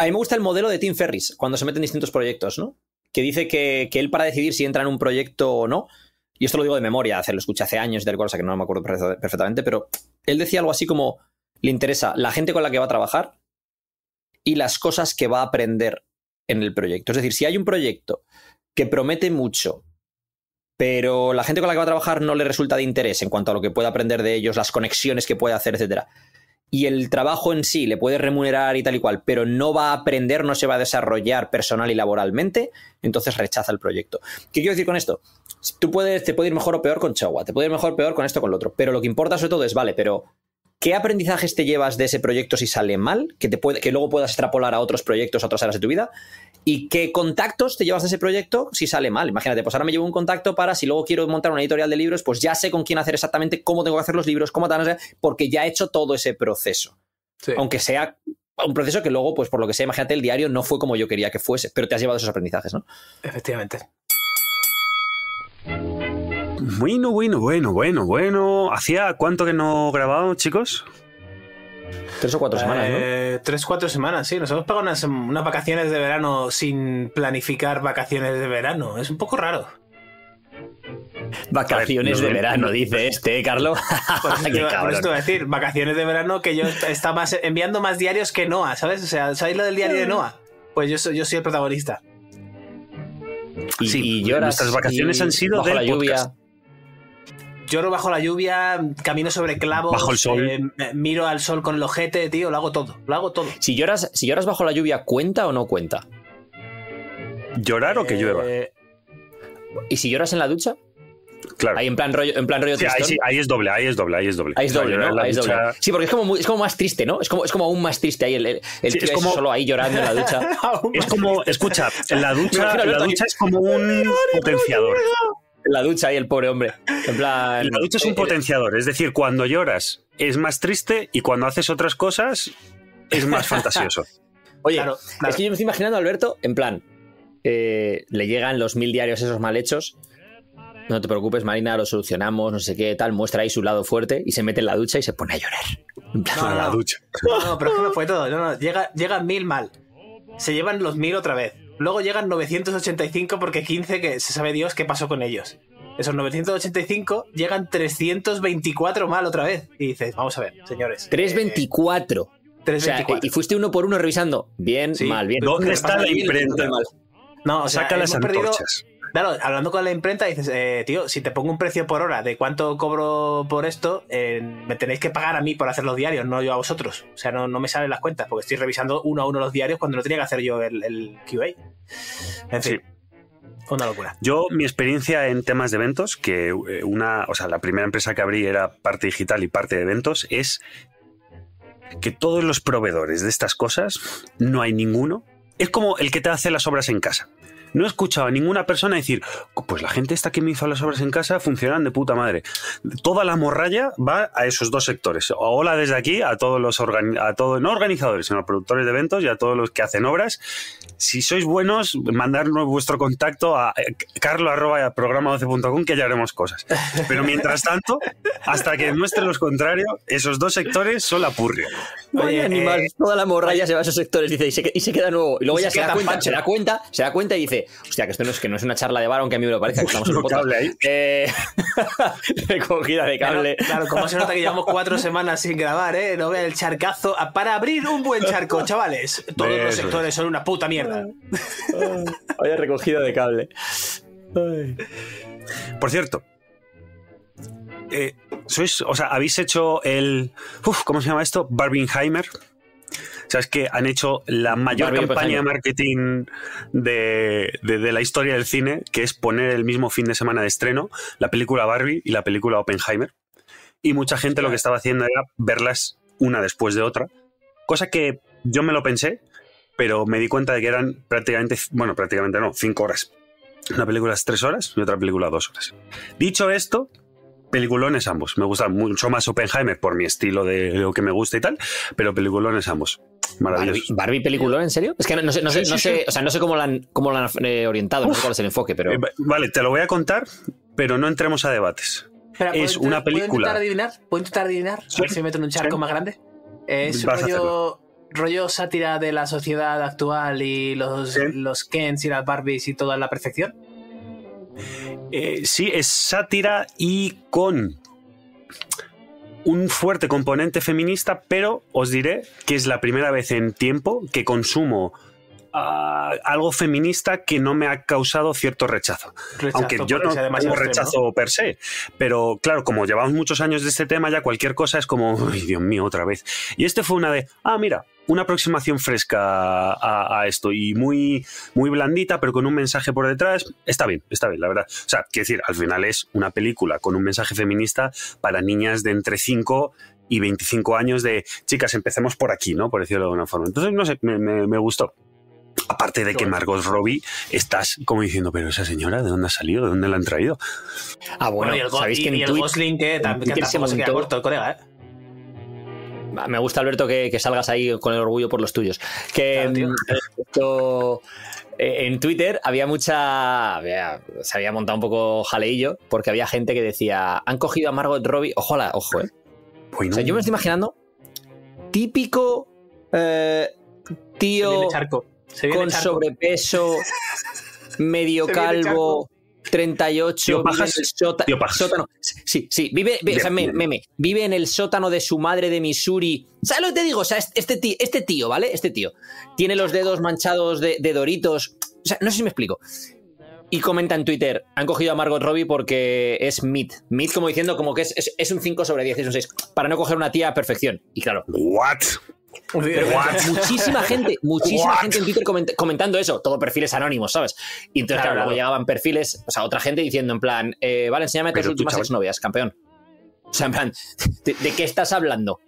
A mí me gusta el modelo de Tim Ferris cuando se mete en distintos proyectos, ¿no? Que dice que, él para decidir si entra en un proyecto o no, y esto lo digo de memoria, lo escuché hace años de cosa que no me acuerdo perfectamente, pero él decía algo así como, le interesa la gente con la que va a trabajar y las cosas que va a aprender en el proyecto. Es decir, si hay un proyecto que promete mucho, pero la gente con la que va a trabajar no le resulta de interés en cuanto a lo que pueda aprender de ellos, las conexiones que puede hacer, etcétera y el trabajo en sí le puede remunerar y tal y cual, pero no va a aprender, no se va a desarrollar personal y laboralmente, entonces rechaza el proyecto. ¿Qué quiero decir con esto? Tú puedes, te puede ir mejor o peor con Chagua te puede ir mejor o peor con esto con lo otro, pero lo que importa sobre todo es, vale, pero ¿Qué aprendizajes te llevas de ese proyecto si sale mal? Que, te puede, que luego puedas extrapolar a otros proyectos, a otras áreas de tu vida. ¿Y qué contactos te llevas de ese proyecto si sale mal? Imagínate, pues ahora me llevo un contacto para si luego quiero montar una editorial de libros, pues ya sé con quién hacer exactamente cómo tengo que hacer los libros, cómo tal, porque ya he hecho todo ese proceso. Aunque sea un proceso que luego, pues por lo que sea, imagínate, el diario no fue como yo quería que fuese, pero te has llevado esos aprendizajes, ¿no? Efectivamente. Bueno, bueno, bueno, bueno, bueno. ¿Hacía cuánto que no grabábamos, chicos? Tres o cuatro eh, semanas, ¿no? Tres, cuatro semanas, sí. Nos hemos pagado unas, vacaciones de verano sin planificar vacaciones de verano. Es un poco raro. Vacaciones de verano, dice este, Carlos. Por decir, vacaciones de verano que yo estaba enviando más diarios que Noah, ¿sabes? O sea, ¿sabéis lo del diario de mm. Noah? Pues yo soy, yo soy el protagonista. sí, y nuestras vacaciones han sido de lluvia lloro bajo la lluvia, camino sobre clavos. miro al sol con el ojete, tío, lo hago todo, lo hago todo. Si lloras, si lloras bajo la lluvia, ¿cuenta o no cuenta? ¿Llorar o que llueva? ¿Y si lloras en la ducha? Claro. Ahí en plan rollo, en plan rollo sí, ahí, es doble, ahí es doble, ahí es doble. Ahí es doble, ¿no? es doble. Sí, porque es como, es como más triste, ¿no? Es como, es como aún más triste ahí el, el, es como... solo ahí llorando en la ducha. es como, escucha, en la ducha, la ducha es como un potenciador la ducha y el pobre hombre. En la ducha es un eh, eh, potenciador, es decir, cuando lloras es más triste y cuando haces otras cosas es más fantasioso. Oye, es que yo me estoy imaginando Alberto, en plan, le llegan los mil diarios esos mal No te preocupes, Marina, lo solucionamos, no sé qué, tal. Muestra ahí su lado fuerte y se mete en la ducha y se pone a llorar. En no, no, No, pero es que me fue todo. llega, llegan mil mal. Se llevan los mil otra vez. Luego llegan 985 porque 15 que se sabe Dios qué pasó con ellos. Esos 985 llegan 324 mal otra vez. Y dices, vamos a ver, señores. 324. Eh, y fuiste uno por uno revisando. Bien, mal, bien. ¿Dónde está la imprenta? No, Saca las antorchas hablando con la imprenta, dices, eh, tío, si te pongo un precio por hora de cuánto cobro por esto, eh, me tenéis que pagar a mí por hacer los diarios, no yo a vosotros. O sea, no, me salen las cuentas, porque estoy revisando uno a uno los diarios cuando no tenía que hacer yo el, QA. En fin. Una locura. Yo, mi experiencia en temas de eventos, que eh, una, o sea, la primera empresa que abrí era parte digital y parte de eventos, es que todos los proveedores de estas cosas, no hay ninguno. Es como el que te hace las obras en casa. No he escuchado a ninguna persona decir, pues la gente esta que me hizo las obras en casa funcionan de puta madre. Toda la morralla va a esos dos sectores. Hola desde aquí a todos los a todos, no organizadores, sino productores de eventos y a todos los que hacen obras. Si sois buenos, mandarnos vuestro contacto a eh, carlo.programa12.com que ya haremos cosas. Pero mientras tanto, hasta que demuestre lo contrario, esos dos sectores son la purria. Oye, animal, eh, Toda la morralla se va a esos sectores dice, y, se, queda nuevo. Y luego ya se, da cuenta, se da cuenta, se da cuenta y dice, Hostia, que esto no es, que no es una charla de bar, aunque a mí me lo parece Que estamos en cable ahí. recogida eh, de cable. Claro, como se nota que llevamos cuatro semanas sin grabar, ¿eh? No vea el charcazo. Ah, para abrir un buen charco, chavales. Todos los sectores son una puta mierda. Ah, ah, vaya recogida de cable. Por cierto, eh, sois, o habéis hecho el, ¿cómo se llama esto? barbingheimer o sea, es que han hecho la mayor pues campaña de marketing de, de, la historia del cine, que es poner el mismo fin de semana de estreno la película Barbie y la película Oppenheimer. Y mucha gente lo que estaba haciendo era verlas una después de otra, cosa que yo me lo pensé, pero me di cuenta de que eran prácticamente, bueno, prácticamente no, cinco horas. Una película es tres horas y otra película dos horas. Dicho esto, peliculones ambos. Me gusta mucho más Oppenheimer por mi estilo de lo que me gusta y tal, pero peliculones ambos. Barbie, Barbie película, ¿en serio? Es que no, sé, no sé, o sea, no sé cómo la han, cómo han eh, orientado, no sé cuál es el enfoque, pero. Eh, vale, te lo voy a contar, pero no entremos a debates. es una película. ¿Puedo intentar adivinar? ¿Puedo intentar adivinar? A ver si me meto en un charco más grande. Es rollo, rollo, sátira de la sociedad actual y los, los Kens y las Barbies y toda la perfección. Eh, sí, es sátira y con un fuerte componente feminista, pero os diré que es la primera vez en tiempo que consumo algo feminista que no me ha causado cierto rechazo. Aunque yo no rechazo per se, pero claro, como llevamos muchos años de este tema, ya cualquier cosa es como, ay Dios mío, otra vez. Y este fue una de, ah, mira, una aproximación fresca a, esto y muy, muy blandita, pero con un mensaje por detrás, está bien, está bien, la verdad. O sea, quiero decir, al final es una película con un mensaje feminista para niñas de entre 5 y 25 años de, chicas, empecemos por aquí, ¿no? Por decirlo de alguna forma. Entonces, no sé, me gustó. Aparte de que Margot Robbie, estás como diciendo, pero esa señora, ¿de dónde ha salido? ¿De dónde la han traído? Ah, bueno, ¿sabéis que en el Gosling, que también se, el colega, ¿eh? Me gusta, Alberto, que, salgas ahí con el orgullo por los tuyos. Que mm, eh, en Twitter había mucha. se había montado un poco jaleillo, porque había gente que decía: han cogido a Margot Robbie. Ojo, ojo, eh. Pues o sea, yo me estoy imaginando típico eh, tío. Charco con sobrepeso, medio calvo. 38, tío vive en el sótano. Sí, sí, vive, vive en el sótano de su madre de Missouri. ¿Sabes lo que te digo? sea, este, este tío, ¿vale? Este tío tiene los dedos manchados de, doritos. O sea, no sé si me explico. Y comenta en Twitter, han cogido a Margot Robbie porque es mid. Mid como diciendo como que es, un 5 sobre 10, es un 6. Para no coger una tía a perfección. Y claro. ¿What? muchísima gente, muchísima gente en Twitter comentando eso, todo perfiles anónimos, ¿sabes? Y entonces, claro, luego llegaban perfiles, o sea, otra gente diciendo en plan, eh, vale, enséñame tus últimas novias exnovias, campeón. O sea, en plan, ¿de, qué estás hablando?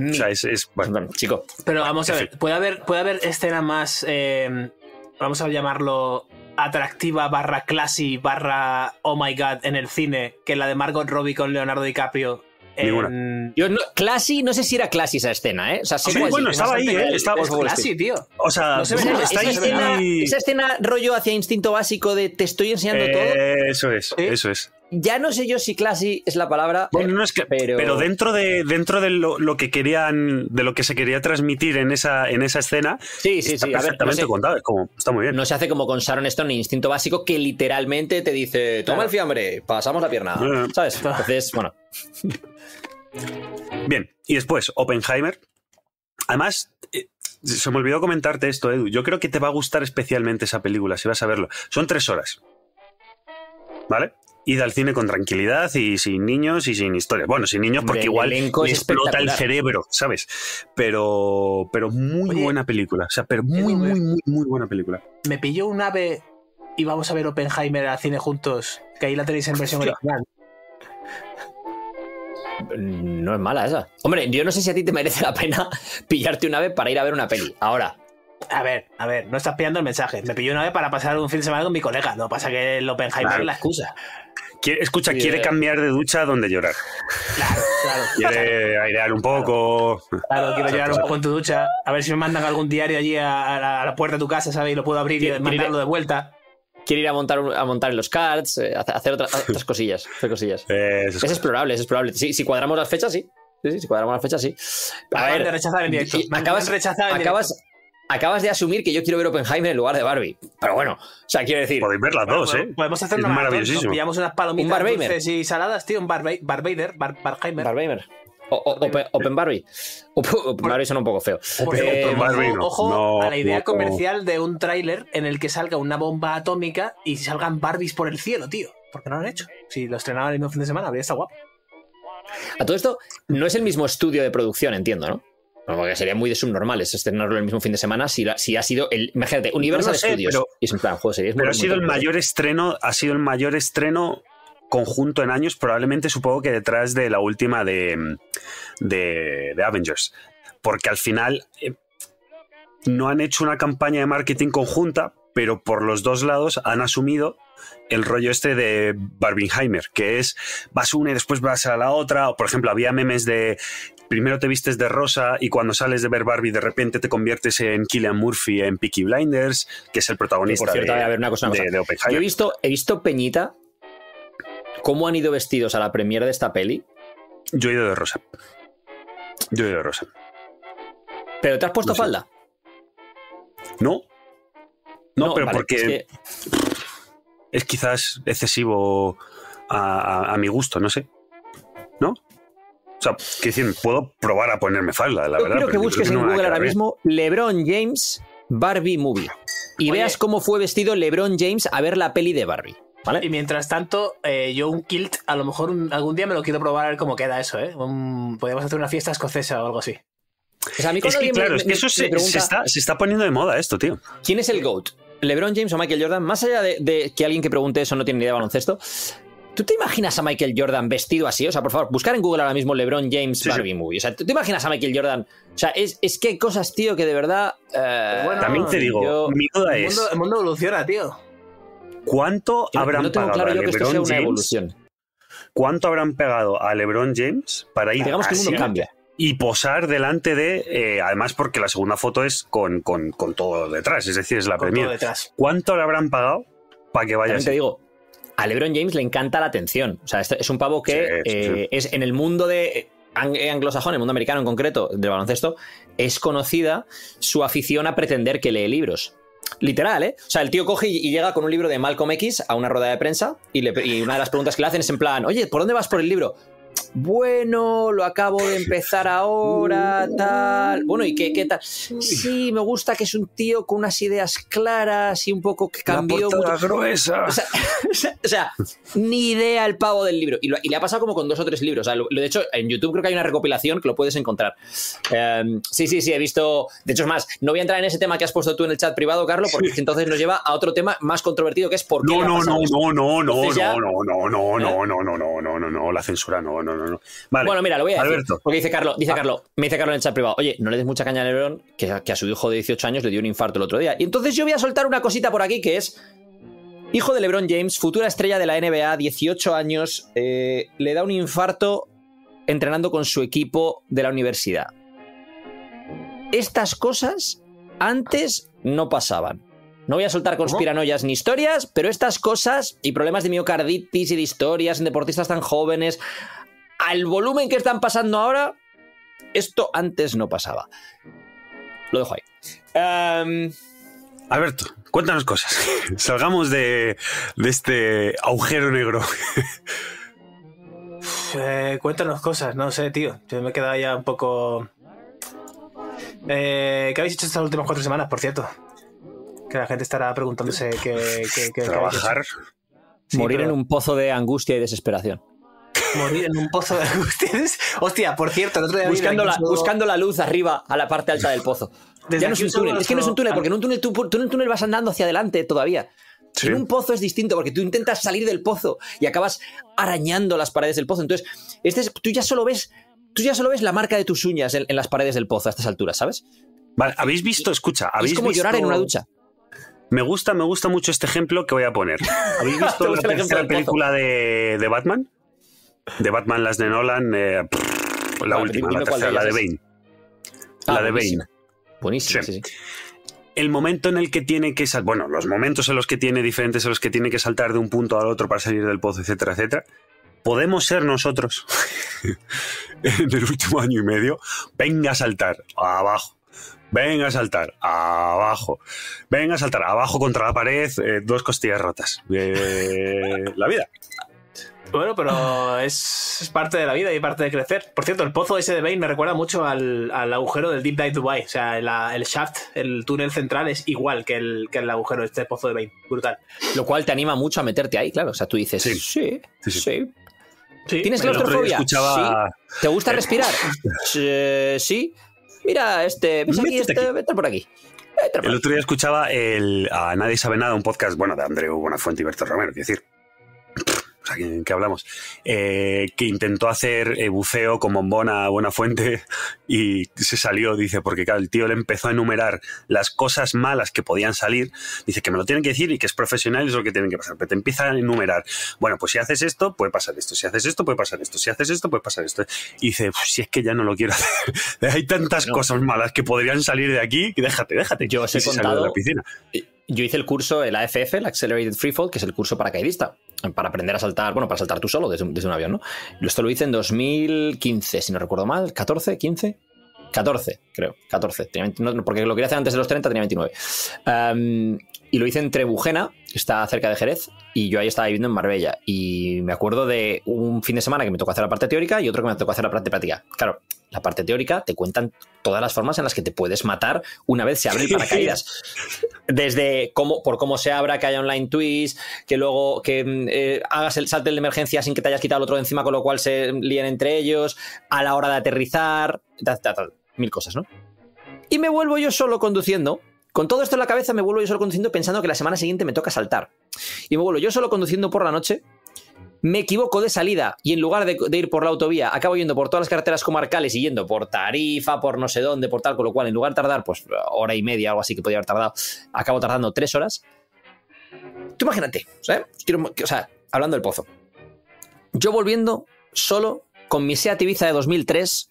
O sea, es, bueno, chico. Pero vamos a ver, puede haber, puede haber escena más, em, vamos a llamarlo atractiva barra classy barra oh my god en el cine que la de Margot Robbie con Leonardo DiCaprio Em, no, Classy, no sé si era Classy esa escena, ¿eh? O sea, sí, bueno, estaba ahí, ¿eh? es Classy, tío. O sea, esa, escena, rollo hacia instinto básico de te estoy enseñando todo. Eso es, eso es ya no sé yo si classy es la palabra. pero... dentro de dentro de lo, que querían, de lo que se quería transmitir en esa en esa escena, sí, sí, sí, perfectamente contado, está muy bien. No se hace como con Sharon Stone Instinto Básico que literalmente te dice toma el fiambre, pasamos la pierna, ¿sabes? Entonces, bueno. Bien, y después Oppenheimer. Además, eh, se me olvidó comentarte esto, Edu. Yo creo que te va a gustar especialmente esa película, si vas a verlo. Son tres horas. ¿Vale? ida al cine con tranquilidad y sin niños y sin historias. Bueno, sin niños porque igual explota el cerebro, ¿sabes? Pero, pero muy buena película. O sea, pero muy, muy, eh, muy, muy buena película. Me pilló un ave y vamos a ver Oppenheimer al cine juntos, que ahí la tenéis en versión original. Mm, no es mala esa. Hombre, yo no sé si a ti te merece la pena pillarte un ave para ir a ver una peli. Ahora, a ver, a ver, no estás pillando el mensaje. Me pilló una vez para pasar un fin de semana con mi colega. No pasa que el Oppenheimer es la excusa escucha, quiere eh. cambiar de ducha donde llorar. Claro, claro. Quiere airear un poco. Claro, quiero llorar un poco en tu ducha. A ver si me mandan algún diario allí a, la, puerta de tu casa, ¿sabes? Y lo puedo abrir y mandarlo de vuelta. Quiere ir a montar, a montar los cards, eh, hacer otras cosillas. Eh, es explorable, es explorable. Si, si cuadramos las fechas, sí. Sí, sí, si cuadramos las fechas, sí. A ver, de rechazar en directo. Acabas, rechazar acabas, acabas de asumir que yo quiero ver Oppenheimer en lugar de Barbie. Pero bueno, o sea, quiero decir. Podéis ver las dos, ¿eh? Podemos hacer una maravillosísimo. Enviamos pillamos unas palomitas ¿Un dulces y saladas, tío. Un Barbeider, Bar Barheimer. O, open, Barbie. Open Barbie suena un poco feo. Open eh, Barbie, ojo a la idea comercial de un tráiler en el que salga una bomba atómica y salgan Barbies por el cielo, tío. Porque no lo han hecho. Si lo estrenaban el mismo fin de semana, habría estado guapo. A todo esto, no es el mismo estudio de producción, entiendo, ¿no? sería muy de subnormales estrenarlo el mismo fin de semana si, ha sido el. Imagínate, Universal Studios. Pero, ha sido el mayor estreno. Ha sido el mayor estreno conjunto en años, probablemente supongo que detrás de la última de, de, Avengers. Porque al final eh, no han hecho una campaña de marketing conjunta, pero por los dos lados han asumido el rollo este de Barbinheimer que es vas una y después vas a la otra, o por ejemplo había memes de primero te vistes de rosa y cuando sales de ver Barbie de repente te conviertes en Killian Murphy en Peaky Blinders, que es el protagonista. Por cierto, de, a ver, una cosa, Yo he visto, he visto Peñita cómo han ido vestidos a la premiere de esta peli. Yo he ido de rosa. Yo he ido de rosa. ¿Pero te has puesto falda? No. No, pero porque es, quizás excesivo a mi gusto, no sé. ¿No? O sea, que puedo probar a ponerme falda, la verdad. Quiero que busques en Google ahora ¿eh? mismo LeBron James Barbie Movie y veas cómo fue vestido LeBron James a ver la peli de Barbie. ¿Vale? Y mientras tanto, eh, yo un kilt, a lo mejor algún día me lo quiero probar a ver cómo queda eso, ¿eh? podemos hacer una fiesta escocesa o algo así. que claro, es que eso se, está, poniendo de moda esto, tío. ¿Quién es el GOAT? ¿LeBron James o Michael Jordan? Más allá de, de que alguien que pregunte eso no tiene ni idea de baloncesto, ¿Tú te imaginas a Michael Jordan vestido así? O sea, por favor, buscar en Google ahora mismo LeBron James Barbie Movie. O sea, ¿tú te imaginas a Michael Jordan? O sea, es, que hay cosas, tío, que de verdad. Eh, pues también te digo, mi duda es. el mundo evoluciona, tío. ¿Cuánto habrán pagado claro yo que esto sea una evolución. ¿Cuánto habrán pegado a LeBron James para ir Digamos que el mundo cambia. Y posar delante de. Eh, además, porque la segunda foto es con, con, todo detrás, es decir, es la primera. detrás. ¿Cuánto le habrán pagado para que vaya te digo, a LeBron James le encanta la atención. O sea, este es un pavo que eh, es en el mundo de eh, anglosajón, el mundo americano en concreto, del baloncesto, es conocida su afición a pretender que lee libros. Literal, ¿eh? O sea, el tío coge y llega con un libro de Malcolm X a una rueda de prensa y, y una de las preguntas que le hacen es en plan, oye, ¿por dónde vas por el libro? bueno, lo acabo de empezar ahora, tal. Bueno, ¿y qué, qué tal? Sí, me gusta que es un tío con unas ideas claras y un poco que cambió. La mucho. gruesa. O sea, o sea, ni idea el pavo del libro. Y, le ha pasado como con dos o tres libros. O sea, lo, de hecho, en YouTube creo que hay una recopilación que lo puedes encontrar. Em, sí, sí, sí, he visto. De hecho, es más, no voy a entrar en ese tema que has puesto tú en el chat privado, Carlos, porque entonces nos lleva a otro tema más controvertido que es por qué. No, no, no, no, no, no, no, no, no, no, no, no, no, no, no, no, no, la censura no no, no, Bueno, mira, lo voy a decir. Porque dice Carlos, dice ah. me dice Carlos en el chat privado, oye, no le des mucha caña a Lebron, que a, su hijo de 18 años le dio un infarto el otro día. Y entonces yo voy a soltar una cosita por aquí que es. Hijo de LeBron James, futura estrella de la NBA, 18 años, eh, le da un infarto entrenando con su equipo de la universidad. Estas cosas antes no pasaban. No voy a soltar conspiranoias ni historias, pero estas cosas y problemas de miocarditis y de historias en deportistas tan jóvenes, al volumen que están pasando ahora, esto antes no pasaba. Lo dejo ahí. Em, Alberto, cuéntanos cosas. Salgamos de, de este agujero negro. Eh, cuéntanos cosas, no sé, tío. Yo me he quedado ya un poco. Eh, ¿Qué habéis hecho estas últimas cuatro semanas, por cierto? Que la gente estará preguntándose qué. Trabajar. Morir en un pozo de angustia y desesperación morir en un pozo de ustedes. Hostia, por cierto, buscando, la, buscando la luz arriba a la parte alta del pozo. ya no es un túnel, es que no es un túnel, porque en un túnel tú, en un túnel vas andando hacia adelante todavía. En un pozo es distinto porque tú intentas salir del pozo y acabas arañando las paredes del pozo. Entonces, este tú ya solo ves tú ya solo ves la marca de tus uñas en, las paredes del pozo a estas alturas, ¿sabes? Vale, habéis visto, escucha, habéis visto. es como llorar en una ducha. Me gusta, me gusta mucho este ejemplo que voy a poner. ¿Habéis visto la película de Batman? De Batman, las de Nolan, eh, la última, la tercera, la de Bane. Ah, la de Bane. Buenísima, El momento en el que tiene que saltar, bueno, los momentos en los que tiene diferentes, en los que tiene que saltar de un punto al otro para salir del pozo, etcétera, etcétera, podemos ser nosotros en el último año y medio. Venga a saltar abajo. Venga a saltar abajo. Venga a saltar abajo contra la pared, eh, dos costillas rotas. Eh, la vida. Bueno, pero es, parte de la vida y parte de crecer. Por cierto, el pozo ese de Bane me recuerda mucho al, agujero del Deep Dive Dubai. O sea, el shaft, el túnel central es igual que el, que el agujero de este pozo de Bane. Brutal. Lo cual te anima mucho a meterte ahí, claro. O sea, tú dices, sí, sí. sí. ¿Tienes claustrofobia? Sí. ¿Te gusta eh. respirar? sí. Mira, este, este, aquí, Vete por aquí. el otro día escuchaba el, a Nadie sabe nada, un podcast, bueno, de Andreu Buenafuente y Berto Romero, es decir, que hablamos? Eh, que intentó hacer eh, buceo con Bombona a fuente y se salió, dice, porque claro, el tío le empezó a enumerar las cosas malas que podían salir, dice que me lo tienen que decir y que es profesional es lo que tienen que pasar, pero te empieza a enumerar, bueno, pues si haces esto, puede pasar esto, si haces esto, puede pasar esto, si haces esto, puede pasar esto. Y dice, si es que ya no lo quiero hacer, hay tantas cosas malas que podrían salir de aquí, y déjate, déjate. Yo os he De la piscina yo hice el curso, el AFF, el Accelerated Freefall, que es el curso paracaidista, para aprender a saltar, bueno, para saltar tú solo desde, un avión, ¿no? Esto lo hice en 2015, si no recuerdo mal, 14, 15, 14, creo, 14. porque lo quería hacer antes de los 30, tenía 29 y lo hice en Trebujena, que está cerca de Jerez, y yo ahí estaba viviendo en Marbella. Y me acuerdo de un fin de semana que me tocó hacer la parte teórica y otro que me tocó hacer la parte práctica. Claro, la parte teórica te cuentan todas las formas en las que te puedes matar una vez se abre el paracaídas. Desde cómo, por cómo se abra, que haya online twist, que luego que eh, hagas el salto de emergencia sin que te hayas quitado el otro de encima, con lo cual se líen entre ellos, a la hora de aterrizar, mil cosas, ¿no? Y me vuelvo yo solo conduciendo con todo esto en la cabeza me vuelvo yo solo conduciendo pensando que la semana siguiente me toca saltar. Y me vuelvo yo solo conduciendo por la noche. Me equivoco de salida y en lugar de, ir por la autovía, acabo yendo por todas las carreteras comarcales y yendo por Tarifa, por no sé dónde, por tal, con lo cual en lugar de tardar pues hora y media, algo así que podía haber tardado, acabo tardando tres horas. Tú imagínate, ¿sabes? o sea, hablando del pozo. Yo volviendo solo con mi Seat Ibiza de 2003,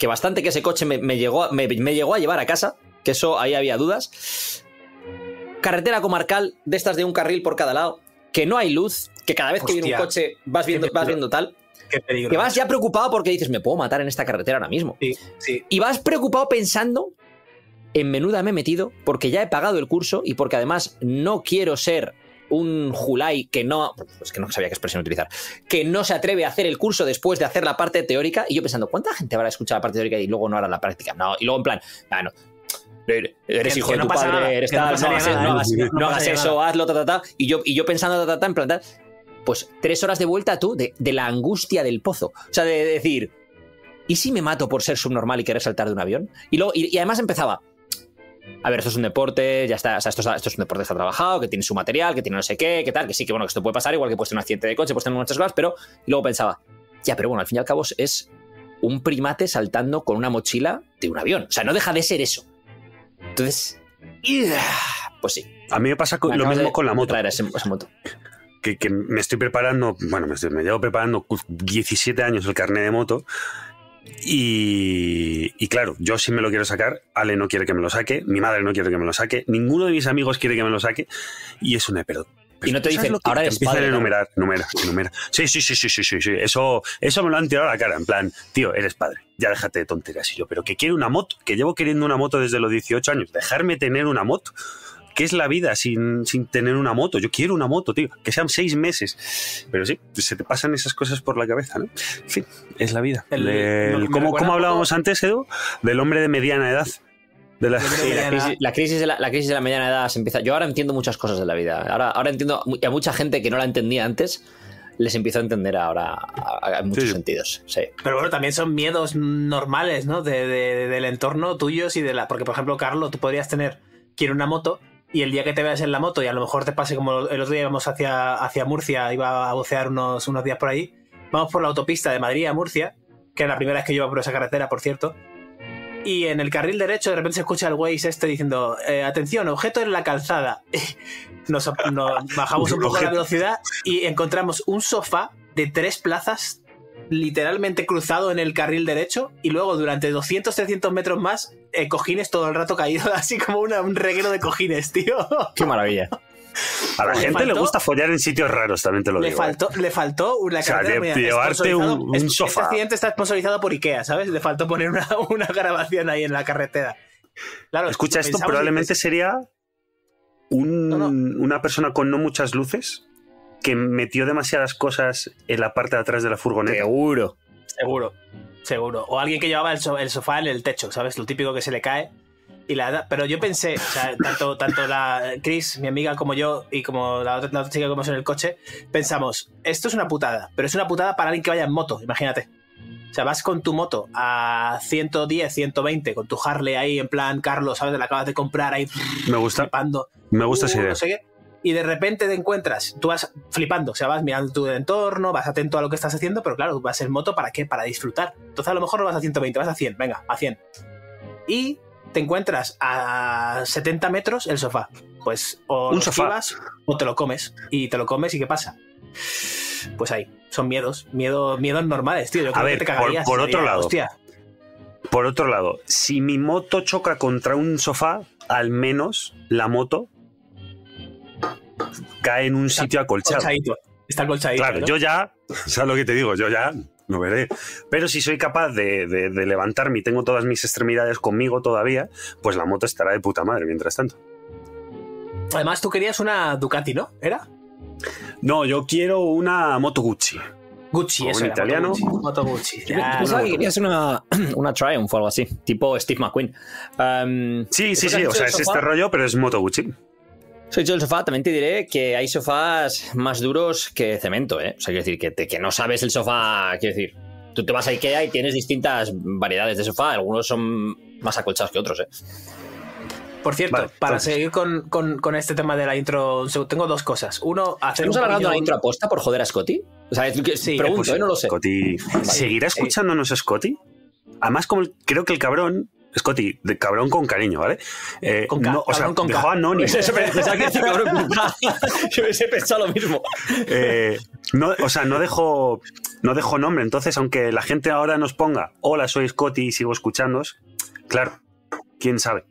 que bastante que ese coche me, llegó, me llegó a llevar a casa, que eso ahí había dudas. Carretera comarcal, de estas de un carril por cada lado, que no hay luz, que cada vez que viene un coche vas viendo, vas viendo tal. Qué peligro. Que vas ya preocupado porque dices, me puedo matar en esta carretera ahora mismo. Y vas preocupado pensando en menuda me he metido porque ya he pagado el curso y porque además no quiero ser un Julai que no, Es pues que no sabía qué expresión utilizar, que no se atreve a hacer el curso después de hacer la parte teórica y yo pensando, ¿cuánta gente habrá escuchado la parte teórica y luego no hará la práctica? No, y luego en plan, eres hijo de tu padre, no, hagas, eso, hazlo, Y yo, y yo pensando, en plan, pues tres horas de vuelta tú, de, la angustia del pozo. O sea, de, decir, ¿y si me mato por ser subnormal y querer saltar de un avión? Y, luego, y, además empezaba, a ver, esto es un deporte, ya está, o sea, esto, es un deporte que está trabajado, que tiene su material, que tiene no sé qué, que tal, que sí, que bueno, que esto puede pasar, igual que puesto tener un accidente de coche, pues tener muchas cosas, pero y luego pensaba, ya, pero bueno, al fin y al cabo es un primate saltando con una mochila de un avión. O sea, no deja de ser eso. Entonces, pues sí. A mí me pasa lo mismo con la moto. moto. Que, me estoy preparando, bueno, me, llevo preparando 17 años el carnet de moto. Y, claro, yo sí me lo quiero sacar, Ale no quiere que me lo saque, mi madre no quiere que me lo saque, ninguno de mis amigos quiere que me lo saque, y es una pelota y no te dicen, ahora eres padre. enumera, Sí, sí, sí, sí, sí, sí, Eso, eso me lo han tirado a la cara, en plan, tío, eres padre. Ya déjate de tonterías. Y yo, pero que quiero una moto, que llevo queriendo una moto desde los 18 años. Dejarme tener una moto. ¿qué es la vida sin, tener una moto? Yo quiero una moto, tío, que sean seis meses. Pero sí, se te pasan esas cosas por la cabeza, ¿no? En es la vida. El, ¿cómo, hablábamos antes, Edu? Del hombre de mediana edad la... crisis, la, crisis de la, mañana edad se empieza. Yo ahora entiendo muchas cosas de la vida. Ahora, ahora entiendo a mucha gente que no la entendía antes. Les empiezo a entender ahora en muchos sentidos. Pero bueno, también son miedos normales, ¿no? del entorno tuyo y de la. Porque, por ejemplo, Carlos, tú podrías tener. Quiero una moto, y el día que te veas en la moto y a lo mejor te pase como el otro día Vamos hacia, hacia Murcia, iba a bucear unos, días por ahí, vamos por la autopista de Madrid a Murcia, que es la primera vez que yo iba por esa carretera, por cierto, y en el carril derecho de repente se escucha el Waze este diciendo, eh, atención, objeto en la calzada. Nos, bajamos un poco la velocidad y encontramos un sofá de tres plazas literalmente cruzado en el carril derecho y luego durante 200, 300 metros más, eh, cojines todo el rato caído, así como un reguero de cojines, tío. Qué maravilla. A la gente le gusta follar en sitios raros, también te lo le digo. Faltó, ¿eh? Le faltó una carretera. O Este accidente está sponsorizado por Ikea, ¿sabes? Le faltó poner una, grabación ahí en la carretera. Claro, Escucha, esto probablemente sería una persona con no muchas luces que metió demasiadas cosas en la parte de atrás de la furgoneta. Seguro. Seguro. Seguro. O alguien que llevaba el sofá en el techo, ¿sabes? Lo típico que se le cae y la, pero yo pensé, tanto, tanto la Chris, mi amiga, como yo, y como la otra, chica que vamos en el coche, pensamos, esto es una putada, pero es una putada para alguien que vaya en moto, imagínate. O sea, vas con tu moto a 110, 120, con tu Harley ahí en plan, Carlos, ¿sabes? la acabas de comprar ahí. Me gusta. Flipando. Me gusta uh, esa idea. y de repente te encuentras, tú vas flipando, o sea, vas mirando tu entorno, vas atento a lo que estás haciendo, pero claro, vas en moto para qué? Para disfrutar. Entonces a lo mejor no vas a 120, vas a 100, venga, a 100. Y te encuentras a 70 metros el sofá. Pues o Un sofá. o te lo comes. Y te lo comes y ¿qué pasa? Pues ahí, son miedos, miedo, miedos normales, tío. Yo creo a te cagarías, por, otro lado. Por otro lado, si mi moto choca contra un sofá, al menos la moto cae en un sitio acolchado. está acolchadito. Claro, yo ya, ¿sabes lo que te digo? Yo ya no veré. Pero si soy capaz de, levantarme y tengo todas mis extremidades conmigo todavía, pues la moto estará de puta madre mientras tanto. Además, tú querías una Ducati, ¿no? ¿Era? No, yo quiero una moto Gucci. Gucci, eso. Un italiano. Moto Gucci. Ya, ah, que querías una, Triumph o algo así, tipo Steve McQueen. Um, sí, sí, sí, o sea, es este rollo, pero es moto Gucci. Soy yo el sofá, también te diré que hay sofás más duros que cemento, ¿eh? O sea, quiero decir, que, que no sabes el sofá, quiero decir, tú te vas a Ikea y tienes distintas variedades de sofá, algunos son más acolchados que otros, ¿eh? Por cierto, para seguir con, este tema de la intro, tengo dos cosas. Uno, ¿hacemos alargando la intro aposta por joder a Scotty? O sea, es que pregunto, pues, eh, no lo sé. ¿Seguirá eh, escuchándonos Scotty? Además, como creo que el cabrón Scotty, de cabrón con cariño, ¿vale? Eh, eh, con no, o sea, con dejó anónimo. Eso, que cabrón con Yo hubiese pensado lo mismo. Eh, no, o sea, no dejo, no dejo nombre. Entonces, aunque la gente ahora nos ponga, hola, soy Scotty y sigo escuchándoos, claro, quién sabe.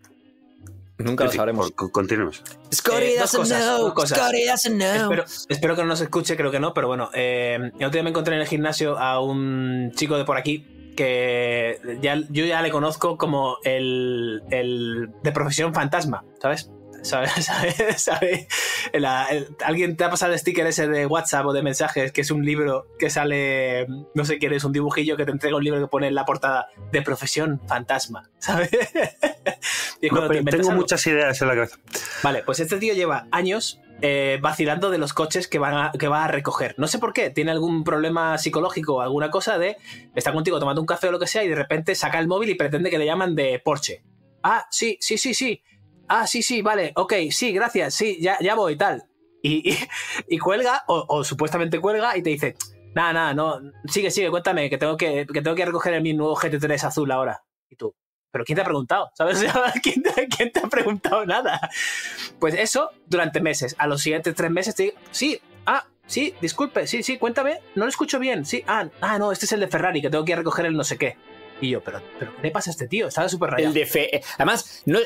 Nunca lo sabremos. Continuemos. Scotty doesn't know. Scotty doesn't know. Espero, que no nos escuche, creo que no, pero bueno. el otro día me encontré en el gimnasio a un chico de por aquí que ya, yo ya le conozco como el, el de profesión fantasma, ¿sabes? ¿Sabes? ¿Sabes? alguien te ha pasado el sticker ese de WhatsApp o de mensajes, que es un libro que sale, no sé quién es, un dibujillo que te entrega un libro que pone en la portada de profesión fantasma, ¿sabes? tengo muchas ideas en la cabeza. Vale, pues este tío lleva años eh, vacilando de los coches que, que va a recoger. No sé por qué, tiene algún problema psicológico alguna cosa de está contigo tomando un café o lo que sea y de repente saca el móvil y pretende que le llaman de Porsche. Ah, sí, sí, sí, sí ah, sí, sí, vale, ok, sí, gracias, sí, ya, ya voy, tal. Y, y, cuelga, o, supuestamente cuelga, y te dice, nada, nada, no, sigue, sigue, cuéntame, que tengo que, que tengo que recoger mi nuevo GT3 azul ahora. Y tú, pero ¿quién te ha preguntado? ¿Sabes? ¿Quién te, ha preguntado nada? Pues eso durante meses. A los siguientes tres meses te digo, sí, ah, sí, disculpe, sí, sí, cuéntame, no lo escucho bien, sí, ah, ah, no, este es el de Ferrari, que tengo que recoger el no sé qué. Y yo, pero, pero ¿qué le pasa a este tío? Estaba súper rayado. El de eh, Además, no,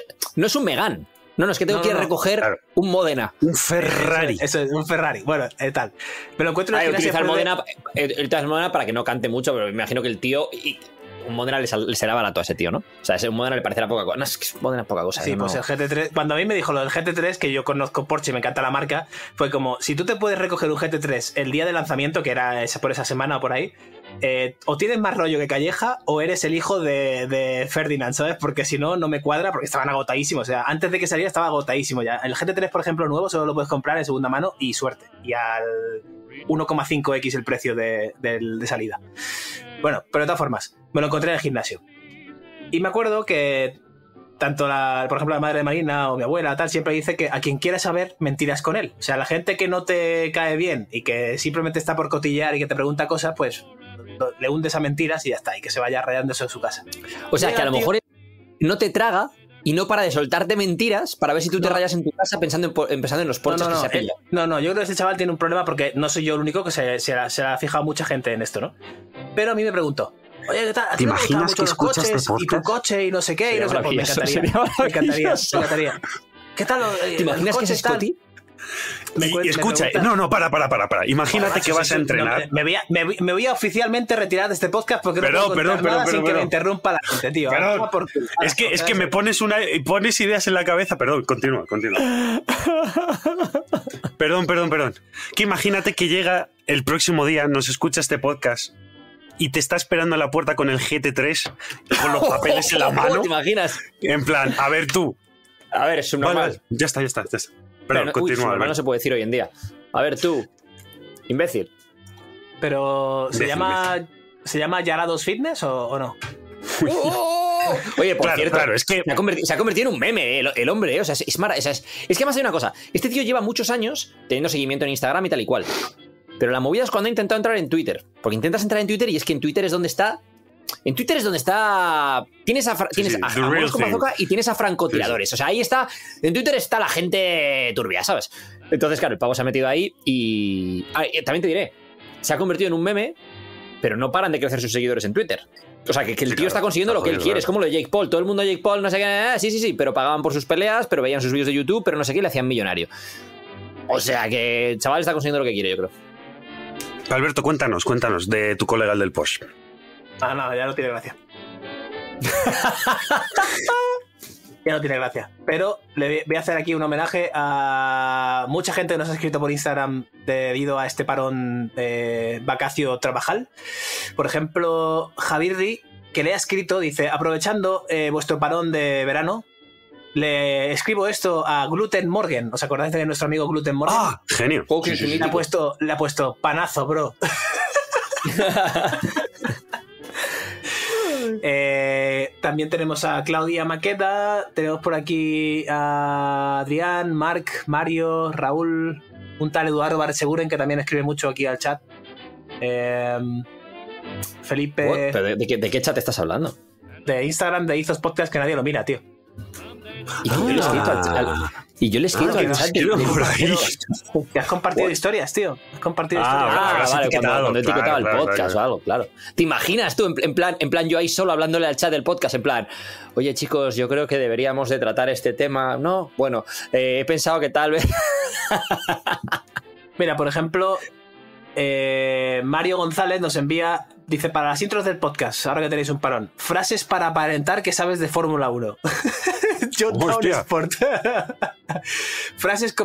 es un Megan. No, no, es que tengo que recoger un Modena. Un Ferrari. Eso, es, un Ferrari. Bueno, eh, tal. Pero encuentro... Ay, ah, utilizar, Modena, de... Eh, módena Modena para que no cante mucho, pero me imagino que el tío un Modena le, a será barato ese tío, ¿no? O sea, ese Modena le parecerá poca cosa. No, es que Modena es poca cosa. Sí, ¿eh? pues el GT3. Cuando a mí me dijo lo del GT3, que yo conozco Porsche y me encanta la marca, fue como: si tú te puedes recoger un GT3 el día de lanzamiento, que era por esa semana o por ahí, eh, o tienes más rollo que Calleja o eres el hijo de, de Ferdinand, ¿sabes? Porque si no, no me cuadra porque estaban agotadísimos. O sea, antes de que saliera estaba agotadísimo ya. El GT3, por ejemplo, nuevo solo lo puedes comprar en segunda mano y suerte. Y al 1,5x el precio de, de salida. Bueno, pero de todas formas, me lo encontré en el gimnasio. Y me acuerdo que tanto la, por ejemplo, la madre de Marina o mi abuela, tal, siempre dice que a quien quiera saber, mentiras con él. O sea, la gente que no te cae bien y que simplemente está por cotillar y que te pregunta cosas, pues le hundes a mentiras y ya está, y que se vaya eso en su casa. O sea, que a lo mejor no te traga, y no para de soltarte mentiras para ver si tú te rayas en tu casa pensando en, en los ponches que se eh, no, no, yo creo que este chaval tiene un problema porque no soy yo el único que se, ha, fijado mucha gente en esto, ¿no? Pero a mí me pregunto. Oye, ¿qué tal? ¿Te imaginas que escuchas Y tu coche y no sé qué. y no pues, me encantaría. Me encantaría, ¿Qué tal? ¿Te eh, imaginas que es Scotty? escucha, no, no, para, para, para, para. Imagínate que vas a entrenar. me, voy a, oficialmente retirar de este podcast porque no puedo pero, nada sin que me interrumpa la gente, tío. es que, es que me pones una pones ideas en la cabeza. Perdón, continúa, continúa. perdón, perdón, perdón. Que imagínate que llega el próximo día, nos escucha este podcast y te está esperando a la puerta con el GT3 con los papeles en la mano. ¿Te imaginas? En plan, a ver tú. A ver, es normal. ya está, ya está, ya está. Pero, no se puede decir hoy en día. A ver, tú, imbécil. Pero, ¿se, llama, ¿se llama Yarados Fitness o, no? Oye, por cierto, es que... se, ha convertido en un meme eh, el, hombre, eh, o sea, es, es, es, que además hay una cosa, este tío lleva muchos años teniendo seguimiento en Instagram y tal y cual. Pero la movida es cuando ha intentado entrar en Twitter, porque intentas entrar en Twitter y es que en Twitter es donde está en Twitter es donde está. Tienes a, tienes a con Bazooka y tienes a francotiradores. o sea, ahí está. En Twitter está la gente turbia, ¿sabes? Entonces, claro, el pavo se ha metido ahí y. Ah, eh, también te diré, se ha convertido en un meme, pero no paran de crecer sus seguidores en Twitter. O sea, que, el tío está consiguiendo lo que él quiere. Es como lo de Jake Paul. Todo el mundo Jake Paul, no sé qué. Eh, sí, sí, sí. Pero pagaban por sus peleas, pero veían sus vídeos de YouTube, pero no sé qué, le hacían millonario. O sea que el chaval está consiguiendo lo que quiere, yo creo. Alberto, cuéntanos, cuéntanos de tu colega del Porsche. Ah, no, ya no tiene gracia. ya no tiene gracia. Pero le voy a hacer aquí un homenaje a mucha gente que nos ha escrito por Instagram debido a este parón de vacacio trabajal. Por ejemplo, Javirri, que le ha escrito, dice, aprovechando eh, vuestro parón de verano, le escribo esto a Gluten Morgan. ¿Os acordáis de nuestro amigo Gluten Morgan? ¡Ah! Genio. Le ha, puesto, le ha puesto panazo, bro. Eh, también tenemos a Claudia Maqueta, tenemos por aquí a Adrián, Marc, Mario, Raúl, un tal Eduardo Barseguren que también escribe mucho aquí al chat. Em, Felipe. de, qué, ¿De, qué, chat estás hablando? De Instagram de Izos Podcast que nadie lo mira, tío. Ah. Y yo les quiero. escrito al chat. Que has compartido pues- historias, tío. Has compartido ah, historias. Ah, vale, cuando, he el podcast o algo, claro. ¿Te imaginas tú, en, plan, en plan, yo ahí solo hablándole al chat del podcast, en plan, oye chicos, yo creo que deberíamos de tratar este tema, ¿no? Bueno, eh, he pensado que tal vez... Mira, por ejemplo, eh, Mario González nos envía, dice, para las intros del podcast, ahora que tenéis un parón, frases para aparentar que sabes de Fórmula 1. Frases Sport. Frases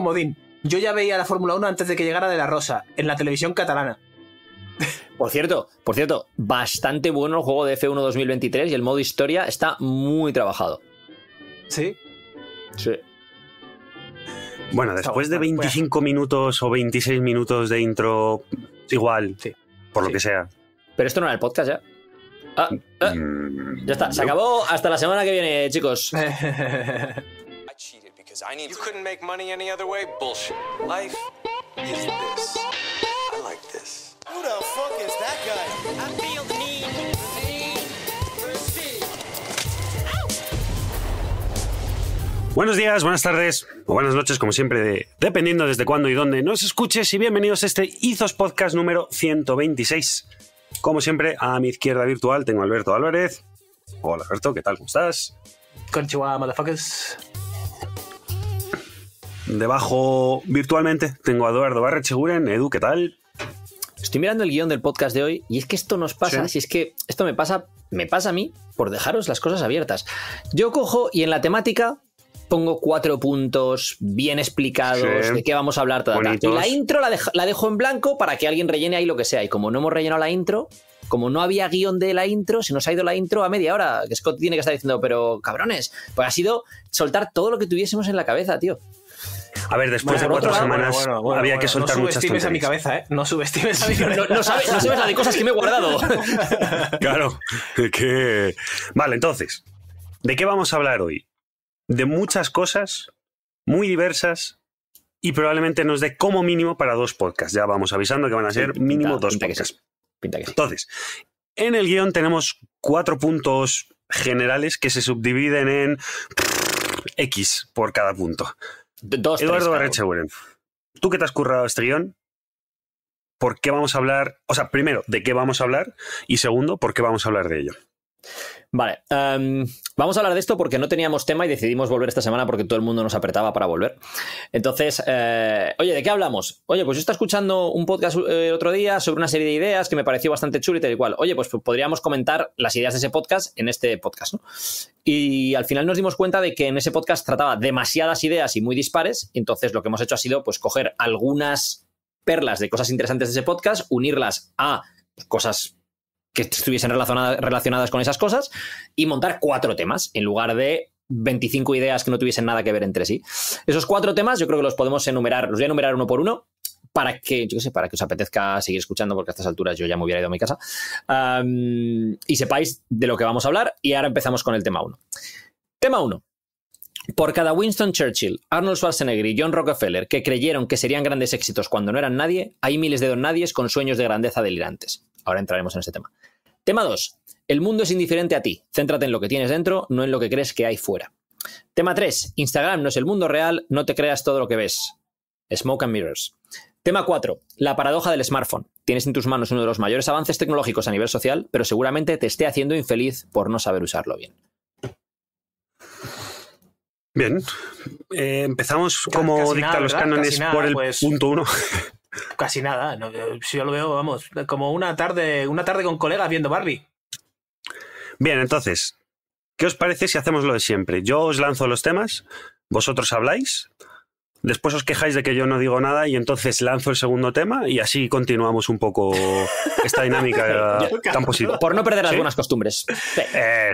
Yo ya veía la Fórmula 1 antes de que llegara De La Rosa, en la televisión catalana. Por cierto, por cierto, bastante bueno el juego de F1 2023 y el modo historia está muy trabajado. ¿Sí? Bueno, después de 25 minutos o 26 minutos de intro, igual, por lo que sea. Pero esto no era el podcast ya. Ah, ah. Mm, ya está, se acabó. Hasta la semana que viene, chicos. Buenos días, buenas tardes o buenas noches, como siempre, dependiendo desde cuándo y dónde nos escuches y bienvenidos a este Izos Podcast número 126. Como siempre, a mi izquierda virtual tengo Alberto Álvarez. Hola Alberto, ¿qué tal? ¿Cómo estás? Conchiwa, motherfuckers. Debajo, virtualmente, tengo a Eduardo Barrecheguren. Edu, ¿qué tal? Estoy mirando el guión del podcast de hoy y es que esto nos pasa, si es que esto me pasa, me pasa a mí por dejaros las cosas abiertas. Yo cojo y en la temática pongo cuatro puntos bien explicados de qué vamos a hablar. Toda, Y la intro la, dejo, en blanco para que alguien rellene ahí lo que sea. Y como no hemos rellenado la intro, como no había guión de la intro, se nos ha ido la intro a media hora. Que Scott tiene que estar diciendo, pero cabrones, pues ha sido soltar todo lo que tuviésemos en la cabeza, tío. A ver, después de cuatro semanas había que soltar no subestimes a mi cabeza, ¿eh? No subestimes a mi cabeza. No, sabes, no la de cosas que me he guardado. claro, Vale, entonces, ¿de qué vamos a hablar hoy? de muchas cosas muy diversas y probablemente nos dé como mínimo para dos podcasts. Ya vamos avisando que van a ser mínimo dos podcasts. Entonces, en el guión tenemos cuatro puntos generales que se subdividen en X por cada punto. Dos, Eduardo Bueno, tú que te has currado este guión, ¿por qué vamos a hablar? O sea, primero, ¿de qué vamos a hablar? Y segundo, ¿por qué vamos a hablar de ello? Vale, em, vamos a hablar de esto porque no teníamos tema y decidimos volver esta semana porque todo el mundo nos apretaba para volver. Entonces, eh, oye, ¿de qué hablamos? Oye, pues yo estaba escuchando un podcast eh, otro día sobre una serie de ideas que me pareció bastante chulo y tal y Oye, pues podríamos comentar las ideas de ese podcast en este podcast, ¿no? Y al final nos dimos cuenta de que en ese podcast trataba demasiadas ideas y muy dispares. entonces lo que hemos hecho ha sido pues coger algunas perlas de cosas interesantes de ese podcast, unirlas a pues, cosas que estuviesen relacionadas con esas cosas y montar cuatro temas en lugar de 25 ideas que no tuviesen nada que ver entre sí. Esos cuatro temas yo creo que los podemos enumerar, los voy a enumerar uno por uno para que, yo sé, para que os apetezca seguir escuchando, porque a estas alturas yo ya me hubiera ido a mi casa, y sepáis de lo que vamos a hablar. Y ahora empezamos con el tema 1. Tema 1. Por cada Winston Churchill, Arnold Schwarzenegger y John Rockefeller que creyeron que serían grandes éxitos cuando no eran nadie, hay miles de don nadies con sueños de grandeza delirantes. Ahora entraremos en ese tema. Tema 2. El mundo es indiferente a ti. Céntrate en lo que tienes dentro, no en lo que crees que hay fuera. Tema 3. Instagram no es el mundo real, no te creas todo lo que ves. Smoke and Mirrors. Tema 4. La paradoja del smartphone. Tienes en tus manos uno de los mayores avances tecnológicos a nivel social, pero seguramente te esté haciendo infeliz por no saber usarlo bien. Bien, eh, empezamos como dicta los cánones por el pues. punto 1. casi nada. si yo lo veo, vamos, como una tarde, una tarde con colegas viendo Barbie. Bien, entonces, ¿qué os parece si hacemos lo de siempre? Yo os lanzo los temas, vosotros habláis, después os quejáis de que yo no digo nada y entonces lanzo el segundo tema y así continuamos un poco esta dinámica tan positiva. Por no perder algunas costumbres. Eh,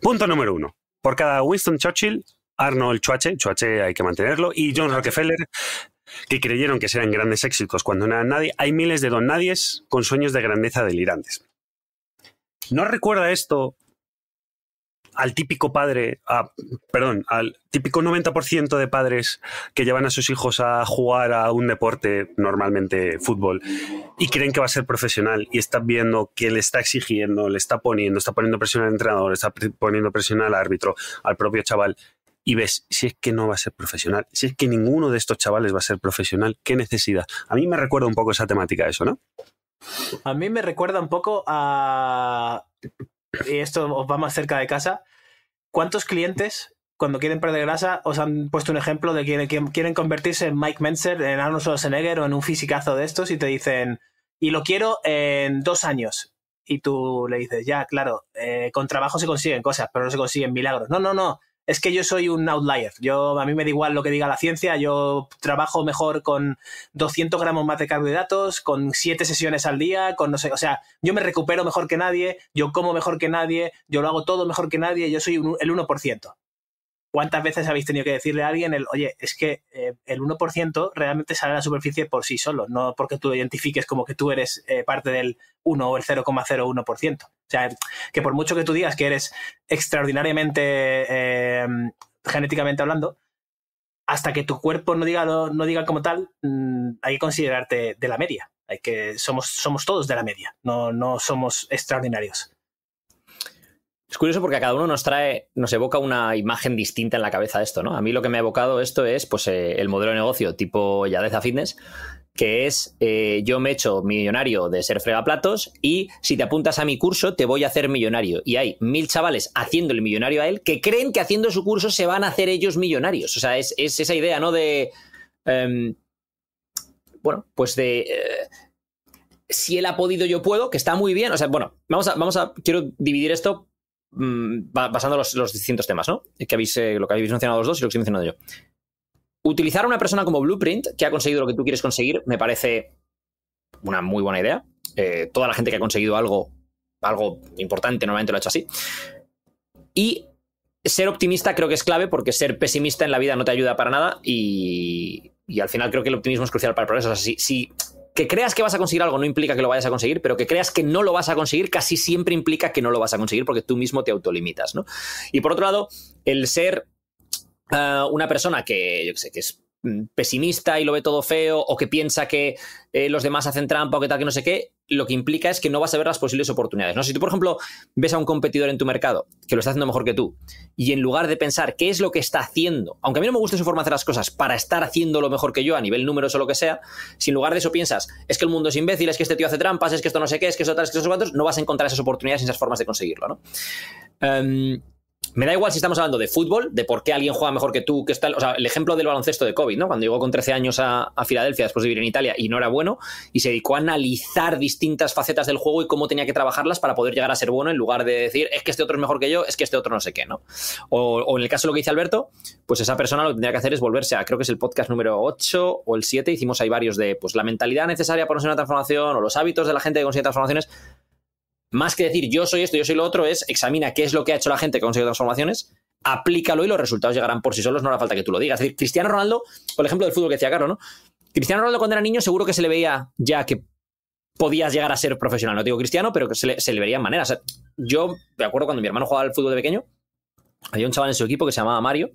Punto número uno. Por cada Winston Churchill, Arnold Chuache, Chuache hay que mantenerlo, y John Rockefeller que creyeron que serían grandes éxitos cuando no nadie, hay miles de don nadies con sueños de grandeza delirantes. ¿No recuerda esto al típico padre, a, perdón, al típico 90% de padres que llevan a sus hijos a jugar a un deporte, normalmente fútbol, y creen que va a ser profesional y están viendo que le está exigiendo, le está poniendo, está poniendo presión al entrenador, está poniendo presión al árbitro, al propio chaval, y ves si es que no va a ser profesional, si es que ninguno de estos chavales va a ser profesional, qué necesidad. A mí me recuerda un poco esa temática, eso, ¿no? A mí me recuerda un poco a. Y esto os va más cerca de casa. ¿Cuántos clientes, cuando quieren perder grasa, os han puesto un ejemplo de que quieren convertirse en Mike Menzer, en Arnold Schwarzenegger o en un fisicazo de estos y te dicen, y lo quiero en dos años? Y tú le dices, ya, claro, eh, con trabajo se consiguen cosas, pero no se consiguen milagros. No, no, no es que yo soy un outlier. Yo, a mí me da igual lo que diga la ciencia, yo trabajo mejor con 200 gramos más de carbohidratos, con 7 sesiones al día, con no sé, o sea, yo me recupero mejor que nadie, yo como mejor que nadie, yo lo hago todo mejor que nadie, yo soy el 1%. ¿Cuántas veces habéis tenido que decirle a alguien, el, oye, es que eh, el 1% realmente sale a la superficie por sí solo, no porque tú lo identifiques como que tú eres eh, parte del 1 o el 0,01%? O sea, que por mucho que tú digas que eres extraordinariamente em, genéticamente hablando, hasta que tu cuerpo no diga, no, diga como tal, mm, hay que considerarte de la media. que, somos, somos todos de la media, no, no somos extraordinarios. Es curioso porque a cada uno nos trae, nos evoca una imagen distinta en la cabeza de esto, ¿no? A mí lo que me ha evocado esto es pues, eh, el modelo de negocio tipo Yadeza Fitness, que es eh, yo me he hecho millonario de ser fregaplatos y si te apuntas a mi curso te voy a hacer millonario. Y hay mil chavales haciendo el millonario a él que creen que haciendo su curso se van a hacer ellos millonarios. O sea, es, esa idea, ¿no? De... Em, bueno, pues de... Eh, si él ha podido, yo puedo, que está muy bien. O sea, bueno, vamos vamos a, quiero dividir esto Mm, basando los, los, distintos temas, ¿no? Que eh, lo que habéis mencionado los dos y lo que estoy mencionando yo. Utilizar a una persona como blueprint que ha conseguido lo que tú quieres conseguir me parece una muy buena idea. Eh, toda la gente que ha conseguido algo, algo importante normalmente lo ha hecho así. Y ser optimista creo que es clave porque ser pesimista en la vida no te ayuda para nada y, y al final creo que el optimismo es crucial para el progreso que creas que vas a conseguir algo no implica que lo vayas a conseguir, pero que creas que no lo vas a conseguir casi siempre implica que no lo vas a conseguir porque tú mismo te autolimitas, ¿no? Y por otro lado, el ser ah, una persona que, yo sé, que es Mm, pesimista y lo ve todo feo, o que piensa que eh, los demás hacen trampa o que tal, que no sé qué, lo que implica es que no vas a ver las posibles oportunidades. ¿no? Si tú, por ejemplo, ves a un competidor en tu mercado que lo está haciendo mejor que tú, y en lugar de pensar qué es lo que está haciendo, aunque a mí no me guste su forma de hacer las cosas, para estar haciendo lo mejor que yo a nivel números o lo que sea, si en lugar de eso piensas, es que el mundo es imbécil, es que este tío hace trampas, es que esto no sé qué, es que eso tal, es que esos no vas a encontrar esas oportunidades y esas formas de conseguirlo. Em, me da igual si estamos hablando de fútbol, de por qué alguien juega mejor que tú, que está. O sea, el ejemplo del baloncesto de COVID, ¿no? Cuando llegó con 13 años a, Filadelfia después de vivir en Italia y no era bueno, y se dedicó a analizar distintas facetas del juego y cómo tenía que trabajarlas para poder llegar a ser bueno, en lugar de decir, es que este otro es mejor que yo, es que este otro no sé qué, ¿no? O, en el caso de lo que dice Alberto, pues esa persona lo que tendría que hacer es volverse a, creo que es el podcast número 8 o el 7, hicimos ahí varios de, pues la mentalidad necesaria para una transformación o los hábitos de la gente que consigue transformaciones más que decir yo soy esto, yo soy lo otro, es examina qué es lo que ha hecho la gente que ha conseguido transformaciones, aplícalo y los resultados llegarán por sí solos, no hará falta que tú lo digas. Cristiano Ronaldo, por ejemplo, del fútbol que decía Carlos, ¿no? Cristiano Ronaldo cuando era niño seguro que se le veía ya que podías llegar a ser profesional. No digo cristiano, pero que se le, se le verían maneras. yo, me acuerdo, cuando mi hermano jugaba al fútbol de pequeño, había un chaval en su equipo que se llamaba Mario.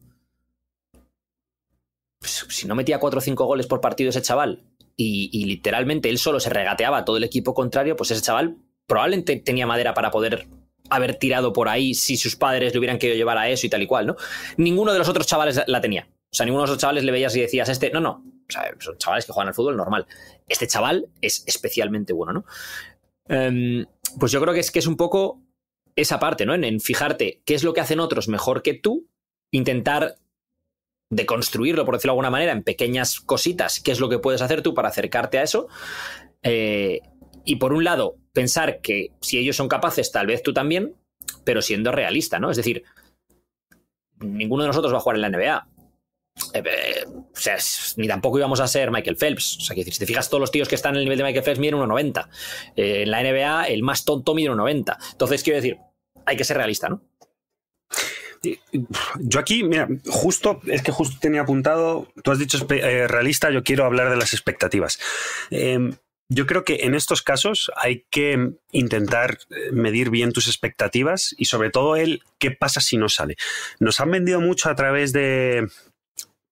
Pues, si no metía 4 o 5 goles por partido ese chaval y, y, literalmente él solo se regateaba a todo el equipo contrario, pues ese chaval probablemente tenía madera para poder haber tirado por ahí si sus padres le hubieran querido llevar a eso y tal y cual, ¿no? Ninguno de los otros chavales la tenía. O sea, ninguno de los chavales le veías y decías, este, no, no, o sea, son chavales que juegan al fútbol normal. Este chaval es especialmente bueno, ¿no? Em, pues yo creo que es que es un poco esa parte, ¿no? En, en, fijarte qué es lo que hacen otros mejor que tú, intentar deconstruirlo, por decirlo de alguna manera, en pequeñas cositas, qué es lo que puedes hacer tú para acercarte a eso. Eh, y por un lado, pensar que si ellos son capaces, tal vez tú también, pero siendo realista, ¿no? Es decir, ninguno de nosotros va a jugar en la NBA. Eh, eh, o sea, ni tampoco íbamos a ser Michael Phelps. O sea, decir si te fijas, todos los tíos que están en el nivel de Michael Phelps miden 1,90. Eh, en la NBA, el más tonto mide 1,90. Entonces, quiero decir, hay que ser realista, ¿no? Yo aquí, mira, justo, es que justo tenía apuntado, tú has dicho realista, yo quiero hablar de las expectativas. Em, yo creo que en estos casos hay que intentar eh, medir bien tus expectativas y sobre todo el qué pasa si no sale. Nos han vendido mucho a través de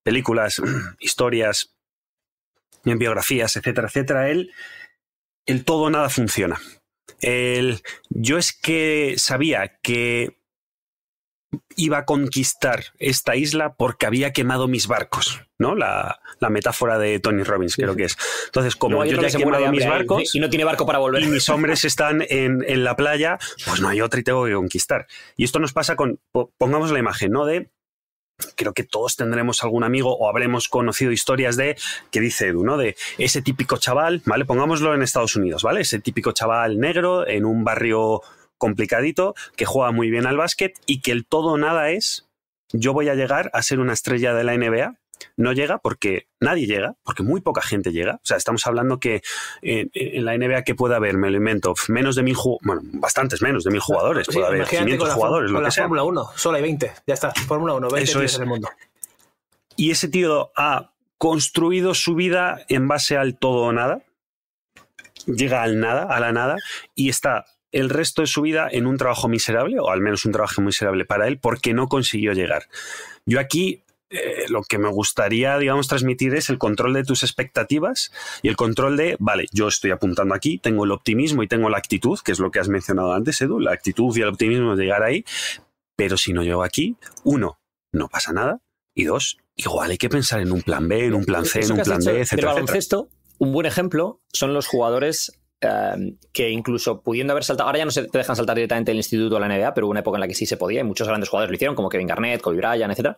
películas, historias, biografías, etcétera, etcétera, el, el todo nada funciona. El, yo es que sabía que iba a conquistar esta isla porque había quemado mis barcos, ¿no? La, metáfora de Tony Robbins, creo que es. Entonces, como yo ya he quemado mis ¿eh? barcos... Y no tiene barco para volver. Y mis hombres están en, la playa, pues no hay otra y tengo que conquistar. Y esto nos pasa con... Pongamos la imagen, ¿no? De... Creo que todos tendremos algún amigo o habremos conocido historias de, que dice Edu, ¿no? De ese típico chaval, ¿vale? Pongámoslo en Estados Unidos, ¿vale? Ese típico chaval negro en un barrio complicadito, que juega muy bien al básquet y que el todo o nada es yo voy a llegar a ser una estrella de la NBA. No llega porque nadie llega, porque muy poca gente llega. O sea, estamos hablando que eh, en, la NBA que pueda haber, me lo invento, menos de mil bueno, bastantes menos de mil jugadores, puede haber 500 jugadores, con la Fórmula 1, solo hay 20, ya está, Fórmula 1, 20 es. en el mundo. Y ese tío ha construido su vida en base al todo o nada, llega al nada, a la nada, y está el resto de su vida en un trabajo miserable, o al menos un trabajo miserable para él, porque no consiguió llegar. Yo aquí eh, lo que me gustaría, digamos, transmitir es el control de tus expectativas y el control de, vale, yo estoy apuntando aquí, tengo el optimismo y tengo la actitud, que es lo que has mencionado antes, Edu, la actitud y el optimismo de llegar ahí, pero si no llego aquí, uno, no pasa nada, y dos, igual hay que pensar en un plan B, en un plan C, en un plan D, etcétera. Pero baloncesto, un buen ejemplo son los jugadores Em, que incluso pudiendo haber saltado, ahora ya no se te dejan saltar directamente el instituto a la NBA, pero hubo una época en la que sí se podía y muchos grandes jugadores lo hicieron, como Kevin Garnett, Kobe Bryant, etc.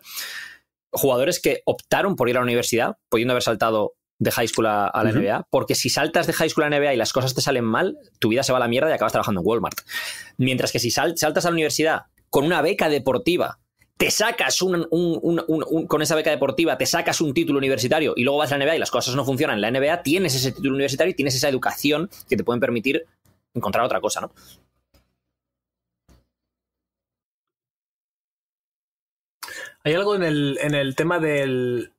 Jugadores que optaron por ir a la universidad, pudiendo haber saltado de high school a, la NBA, porque si saltas de high school a la NBA y las cosas te salen mal, tu vida se va a la mierda y acabas trabajando en Walmart. Mientras que si saltas a la universidad con una beca deportiva te sacas un, con esa beca deportiva, te sacas un título universitario y luego vas a la NBA y las cosas no funcionan la NBA, tienes ese título universitario y tienes esa educación que te pueden permitir encontrar otra cosa, ¿no? Hay algo en el, en el tema del...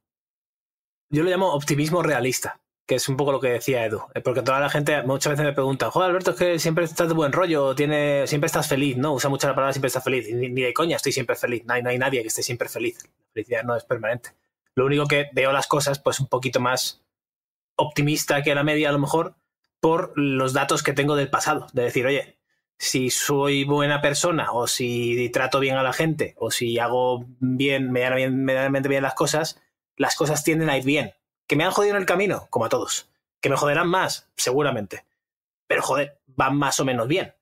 Yo lo llamo optimismo realista que es un poco lo que decía Edu. Eh, porque toda la gente muchas veces me pregunta, joder, Alberto, es que siempre estás de buen rollo, siempre estás feliz, ¿no? Usa mucho la palabra siempre estás feliz. Ni, de coña estoy siempre feliz. No hay, nadie que esté siempre feliz. La felicidad no es permanente. Lo único que veo las cosas, pues un poquito más optimista que la media, a lo mejor, por los datos que tengo del pasado. De decir, oye, si soy buena persona, o si trato bien a la gente, o si hago bien, medianamente bien las cosas, las cosas tienden a ir bien que me han jodido en el camino, como a todos, que me joderán más, seguramente, pero joder, van más o menos bien.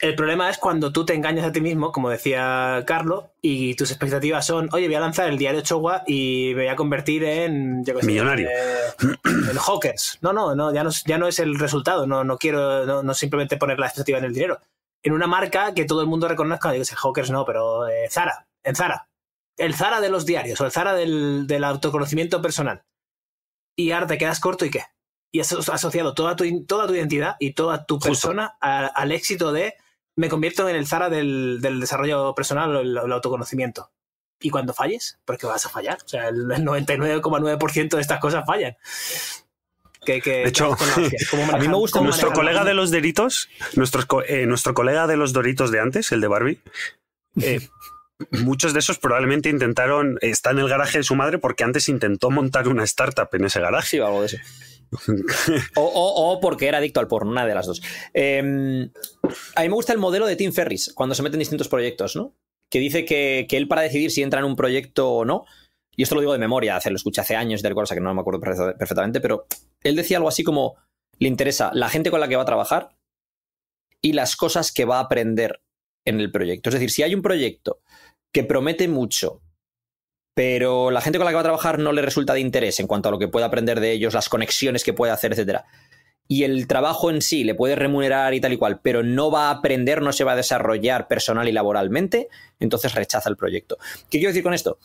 El problema es cuando tú te engañas a ti mismo, como decía Carlos, y tus expectativas son, oye, voy a lanzar el diario Chowa y me voy a convertir en... Millonario. Eh, en, hawkers. No, no, no ya, no, ya no es el resultado. No, no quiero no, simplemente poner la expectativa en el dinero. En una marca que todo el mundo reconozca, yo es hawkers no, pero eh, Zara, en Zara el Zara de los diarios o el Zara del, autoconocimiento personal. Y ahora te quedas corto y qué. Y has asociado toda tu, toda tu identidad y toda tu persona al éxito de me convierto en el Zara del, desarrollo personal o el, autoconocimiento. Y cuando falles, porque vas a fallar. O sea, el 99,9% de estas cosas fallan. Que, de hecho, a mí me gusta nuestro colega de los delitos nuestro, eh, nuestro colega de los Doritos de antes, el de Barbie, eh, muchos de esos probablemente intentaron, estar en el garaje de su madre porque antes intentó montar una startup en ese garaje. o algo de eso. o, porque era adicto al porno, una de las dos. Em, a mí me gusta el modelo de Tim Ferris cuando se meten distintos proyectos, ¿no? Que dice que, él para decidir si entra en un proyecto o no, y esto lo digo de memoria, hace, lo escuché hace años del cual, o sea que no me acuerdo perfectamente, pero él decía algo así como, le interesa la gente con la que va a trabajar y las cosas que va a aprender en el proyecto. Es decir, si hay un proyecto que promete mucho, pero la gente con la que va a trabajar no le resulta de interés en cuanto a lo que puede aprender de ellos, las conexiones que puede hacer, etc. Y el trabajo en sí le puede remunerar y tal y cual, pero no va a aprender, no se va a desarrollar personal y laboralmente, entonces rechaza el proyecto. ¿Qué quiero decir con esto?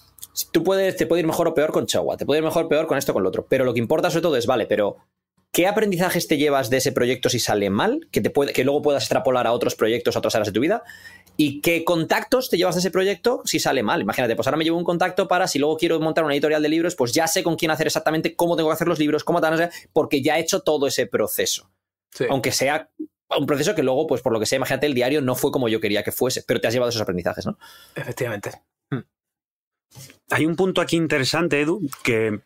Tú puedes, te puede ir mejor o peor con Chagua, te puede ir mejor o peor con esto o con lo otro, pero lo que importa sobre todo es, vale, pero ¿Qué aprendizajes te llevas de ese proyecto si sale mal? Que, luego puedas extrapolar a otros proyectos, a otras áreas de tu vida. ¿Y qué contactos te llevas de ese proyecto si sale mal? Imagínate, pues ahora me llevo un contacto para si luego quiero montar una editorial de libros, pues ya sé con quién hacer exactamente cómo tengo que hacer los libros, cómo tal, porque ya he hecho todo ese proceso. Aunque sea un proceso que luego, pues por lo que sea, imagínate, el diario no fue como yo quería que fuese, pero te has llevado esos aprendizajes, ¿no? Efectivamente. Hmm. Hay un punto aquí interesante, Edu, que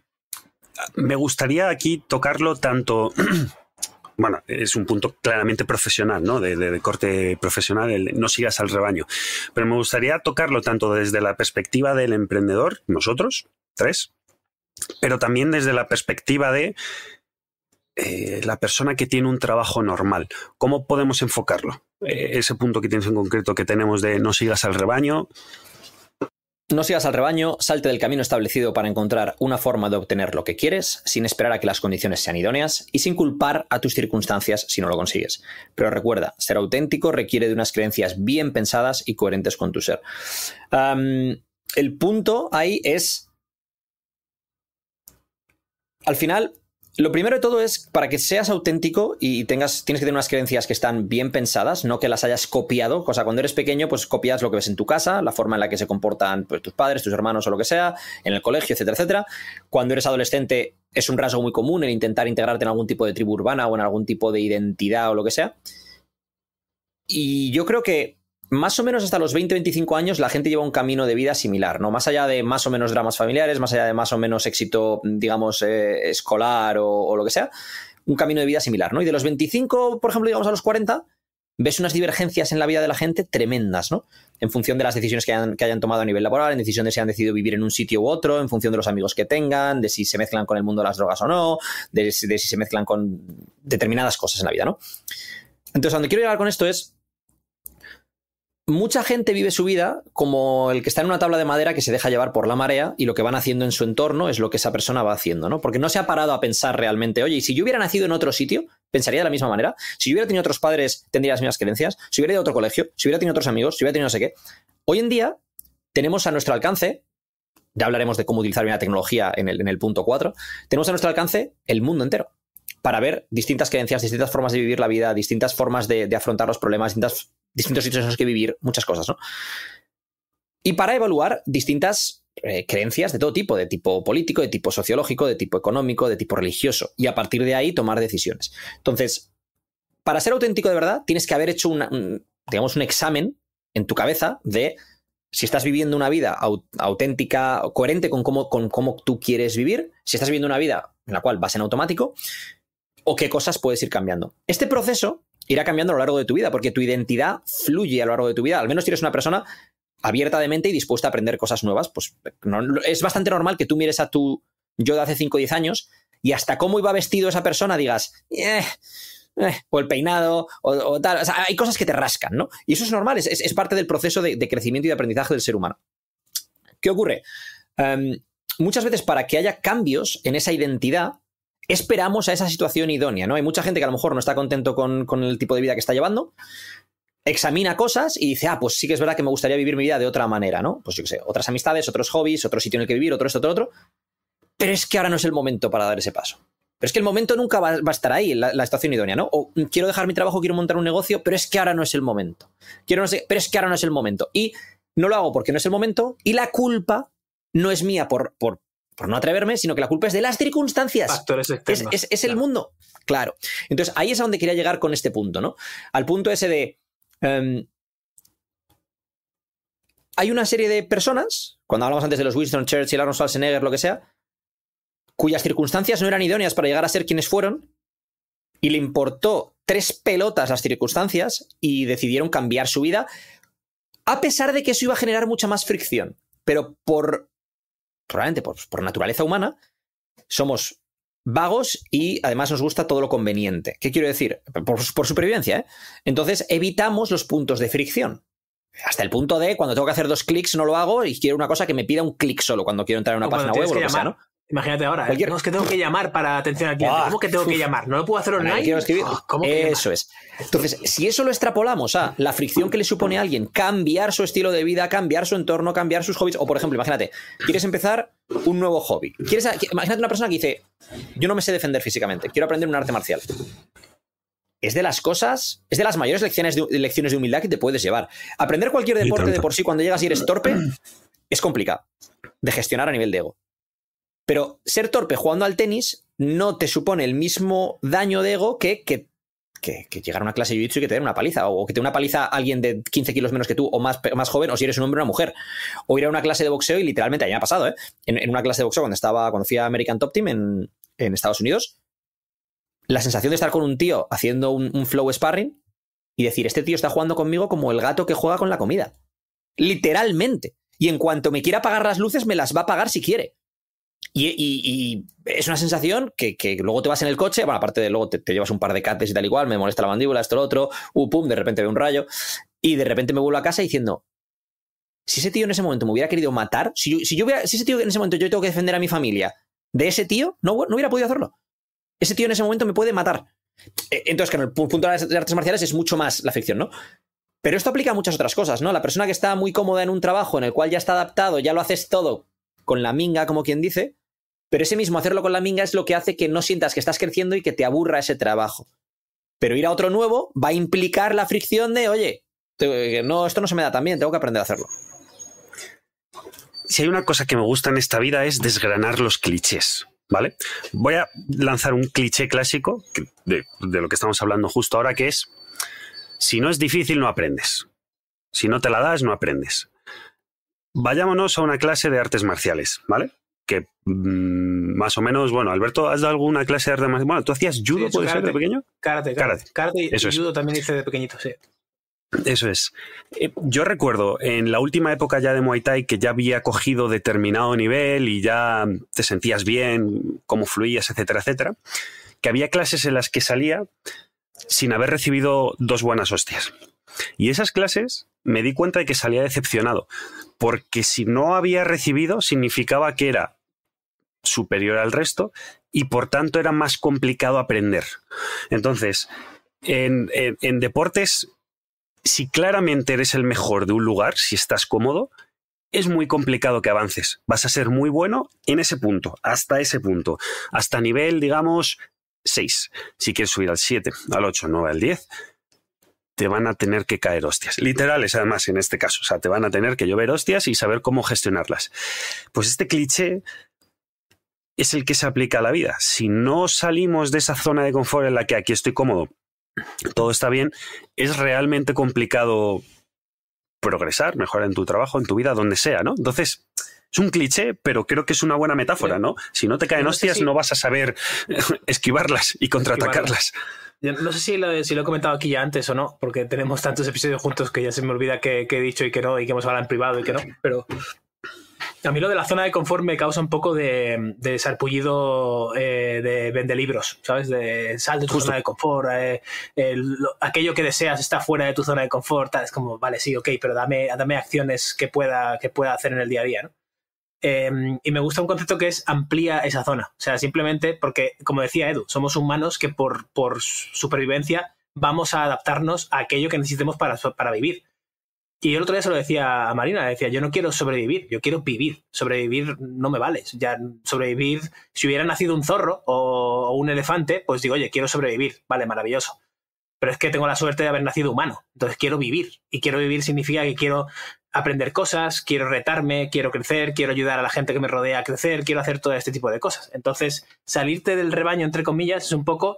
me gustaría aquí tocarlo tanto... bueno, es un punto claramente profesional, ¿no? De, corte profesional, el no sigas al rebaño. Pero me gustaría tocarlo tanto desde la perspectiva del emprendedor, nosotros, tres, pero también desde la perspectiva de eh, la persona que tiene un trabajo normal. ¿Cómo podemos enfocarlo? Eh, ese punto que tienes en concreto que tenemos de no sigas al rebaño, no sigas al rebaño, salte del camino establecido para encontrar una forma de obtener lo que quieres, sin esperar a que las condiciones sean idóneas y sin culpar a tus circunstancias si no lo consigues. Pero recuerda, ser auténtico requiere de unas creencias bien pensadas y coherentes con tu ser. el punto ahí es... Al final, lo primero de todo es para que seas auténtico y tengas, tienes que tener unas creencias que están bien pensadas, no que las hayas copiado. O sea, cuando eres pequeño, pues copias lo que ves en tu casa, la forma en la que se comportan pues, tus padres, tus hermanos o lo que sea, en el colegio, etcétera, etcétera. Cuando eres adolescente, es un rasgo muy común el intentar integrarte en algún tipo de tribu urbana o en algún tipo de identidad o lo que sea. Y yo creo que más o menos hasta los 20-25 años la gente lleva un camino de vida similar, ¿no? Más allá de más o menos dramas familiares, más allá de más o menos éxito, digamos, eh, escolar o, lo que sea, un camino de vida similar, ¿no? Y de los 25, por ejemplo, digamos a los 40, ves unas divergencias en la vida de la gente tremendas, ¿no? En función de las decisiones que hayan, tomado a nivel laboral, en decisión de si han decidido vivir en un sitio u otro, en función de los amigos que tengan, de si se mezclan con el mundo de las drogas o no, de, si se mezclan con determinadas cosas en la vida, ¿no? Entonces, donde quiero llegar con esto es mucha gente vive su vida como el que está en una tabla de madera que se deja llevar por la marea y lo que van haciendo en su entorno es lo que esa persona va haciendo, ¿no? Porque no se ha parado a pensar realmente, oye, y si yo hubiera nacido en otro sitio, pensaría de la misma manera. Si yo hubiera tenido otros padres, tendría las mismas creencias. Si hubiera ido a otro colegio, si hubiera tenido otros amigos, si hubiera tenido no sé qué. Hoy en día tenemos a nuestro alcance, ya hablaremos de cómo utilizar bien la tecnología en el, en el punto 4, tenemos a nuestro alcance el mundo entero para ver distintas creencias, distintas formas de vivir la vida, distintas formas de, afrontar los problemas, distintas, distintos sitios en los que vivir, muchas cosas, ¿no? Y para evaluar distintas eh, creencias de todo tipo, de tipo político, de tipo sociológico, de tipo económico, de tipo religioso, y a partir de ahí tomar decisiones. Entonces, para ser auténtico de verdad, tienes que haber hecho un, digamos, un examen en tu cabeza de si estás viviendo una vida auténtica, coherente con cómo, con cómo tú quieres vivir, si estás viviendo una vida en la cual vas en automático, o qué cosas puedes ir cambiando. Este proceso irá cambiando a lo largo de tu vida, porque tu identidad fluye a lo largo de tu vida. Al menos si eres una persona abierta de mente y dispuesta a aprender cosas nuevas, pues es bastante normal que tú mires a tu yo de hace 5 o 10 años y hasta cómo iba vestido esa persona digas, eh, eh", o el peinado, o, tal. O sea, hay cosas que te rascan, ¿no? Y eso es normal, es, parte del proceso de, crecimiento y de aprendizaje del ser humano. ¿Qué ocurre? Em, muchas veces para que haya cambios en esa identidad, esperamos a esa situación idónea, ¿no? Hay mucha gente que a lo mejor no está contento con, el tipo de vida que está llevando, examina cosas y dice, ah, pues sí que es verdad que me gustaría vivir mi vida de otra manera, ¿no? Pues yo qué sé, otras amistades, otros hobbies, otro sitio en el que vivir, otro esto, otro, otro. Pero es que ahora no es el momento para dar ese paso. Pero es que el momento nunca va, a estar ahí, la, situación idónea, ¿no? O mm, quiero dejar mi trabajo, quiero montar un negocio, pero es que ahora no es el momento. Quiero no sé, pero es que ahora no es el momento. Y no lo hago porque no es el momento y la culpa no es mía por, por por no atreverme, sino que la culpa es de las circunstancias. Factores Es, el mundo. Claro. Entonces, ahí es a donde quería llegar con este punto, ¿no? Al punto ese de. Em, hay una serie de personas, cuando hablamos antes de los Winston Churchill, Arnold Schwarzenegger, lo que sea, cuyas circunstancias no eran idóneas para llegar a ser quienes fueron, y le importó tres pelotas las circunstancias y decidieron cambiar su vida, a pesar de que eso iba a generar mucha más fricción. Pero por probablemente por, naturaleza humana, somos vagos y además nos gusta todo lo conveniente. ¿Qué quiero decir? Por, supervivencia, ¿eh? Entonces evitamos los puntos de fricción. Hasta el punto de cuando tengo que hacer dos clics no lo hago y quiero una cosa que me pida un clic solo cuando quiero entrar en una página web o lo que sea, ¿no? Imagínate ahora, ¿eh? es que tengo que llamar para atención al cliente. Ah, ¿Cómo que tengo que llamar? ¿No lo puedo hacer online? Ah, eso es. Entonces, si eso lo extrapolamos a la fricción que le supone a alguien cambiar su estilo de vida, cambiar su entorno, cambiar sus hobbies, o por ejemplo, imagínate, quieres empezar un nuevo hobby. Imagínate una persona que dice, yo no me sé defender físicamente, quiero aprender un arte marcial es de las cosas, es de las mayores lecciones de, lecciones de humildad que te puedes llevar. Aprender cualquier deporte de por sí cuando llegas y eres torpe es complicado de gestionar a nivel de ego. Pero ser torpe jugando al tenis no te supone el mismo daño de ego que, que, que, llegar a una clase de jiu y que te den una paliza, o que te una paliza alguien de 15 kilos menos que tú, o más, más joven, o si eres un hombre o una mujer. O ir a una clase de boxeo y literalmente, a ha pasado, ¿eh? En, una clase de boxeo cuando estaba, cuando fui a American Top Team en, Estados Unidos, la sensación de estar con un tío haciendo un, flow sparring y decir, este tío está jugando conmigo como el gato que juega con la comida. Literalmente. Y en cuanto me quiera apagar las luces, me las va a pagar si quiere. Y, es una sensación que, luego te vas en el coche, bueno, aparte de luego te, llevas un par de cates y tal igual, me molesta la mandíbula, esto, lo otro, uh, pum, de repente veo un rayo, y de repente me vuelvo a casa diciendo, si ese tío en ese momento me hubiera querido matar, si, si, hubiera, ese tío en ese momento yo tengo que defender a mi familia, de ese tío, no, hubiera podido hacerlo. Ese tío en ese momento me puede matar. Eh, entonces, que en el punto de artes marciales es mucho más la ficción, ¿no? Pero esto aplica a muchas otras cosas, ¿no? La persona que está muy cómoda en un trabajo en el cual ya está adaptado, ya lo haces todo con la minga, como quien dice, pero ese mismo hacerlo con la minga es lo que hace que no sientas que estás creciendo y que te aburra ese trabajo. Pero ir a otro nuevo va a implicar la fricción de, oye, eh, no, esto no se me da tan bien, tengo que aprender a hacerlo. Si hay una cosa que me gusta en esta vida es desgranar los clichés. ¿Vale? Voy a lanzar un cliché clásico de lo que estamos hablando justo ahora, que es, si no es difícil, no aprendes. Si no te la das, no aprendes. Vayámonos a una clase de artes marciales, ¿vale? Que mm, más o menos, bueno, Alberto, ¿has dado alguna clase de artes marciales? Bueno, ¿tú hacías judo, puede ser, de pequeño? Karate, karate. Eso judo también hice de pequeñito, sí. Eso es. Eh, yo recuerdo en la última época ya de Muay Thai que ya había cogido determinado nivel y ya te sentías bien, cómo fluías, etcétera, etcétera, que había clases en las que salía sin haber recibido dos buenas hostias. Y esas clases me di cuenta de que salía decepcionado, porque si no había recibido significaba que era superior al resto y por tanto era más complicado aprender. Entonces, en, deportes, si claramente eres el mejor de un lugar, si estás cómodo, es muy complicado que avances. Vas a ser muy bueno en ese punto, hasta ese punto, hasta nivel, digamos, 6. Si quieres subir al 7, al 8, no al 10, te van a tener que caer hostias. Literales, además, en este caso. O sea, te van a tener que llover hostias y saber cómo gestionarlas. Pues este cliché es el que se aplica a la vida. Si no salimos de esa zona de confort en la que aquí estoy cómodo, todo está bien, es realmente complicado progresar, mejorar en tu trabajo, en tu vida, donde sea, ¿no? Entonces, es un cliché, pero creo que es una buena metáfora, ¿no? Si no te caen hostias, no vas a saber esquivarlas y contraatacarlas no sé si lo, si lo, he comentado aquí ya antes o no, porque tenemos tantos episodios juntos que ya se me olvida que, he dicho y que no, y que hemos hablado en privado y que no, pero a mí lo de la zona de confort me causa un poco de, de sarpullido eh, de vende libros, ¿sabes? De sal de tu zona de confort, eh, aquello que deseas está fuera de tu zona de confort, tal, es como, vale, sí, ok, pero dame, dame acciones que pueda, que pueda hacer en el día a día, ¿no? Em, y me gusta un concepto que es amplía esa zona. O sea, simplemente porque, como decía Edu, somos humanos que por, por supervivencia vamos a adaptarnos a aquello que necesitemos para, vivir. Y yo el otro día se lo decía a Marina, decía, yo no quiero sobrevivir, yo quiero vivir. Sobrevivir no me vale. Ya sobrevivir, si hubiera nacido un zorro o, un elefante, pues digo, oye, quiero sobrevivir. Vale, maravilloso. Pero es que tengo la suerte de haber nacido humano. Entonces quiero vivir. Y quiero vivir significa que quiero aprender cosas, quiero retarme, quiero crecer, quiero ayudar a la gente que me rodea a crecer, quiero hacer todo este tipo de cosas. Entonces, salirte del rebaño, entre comillas, es un poco,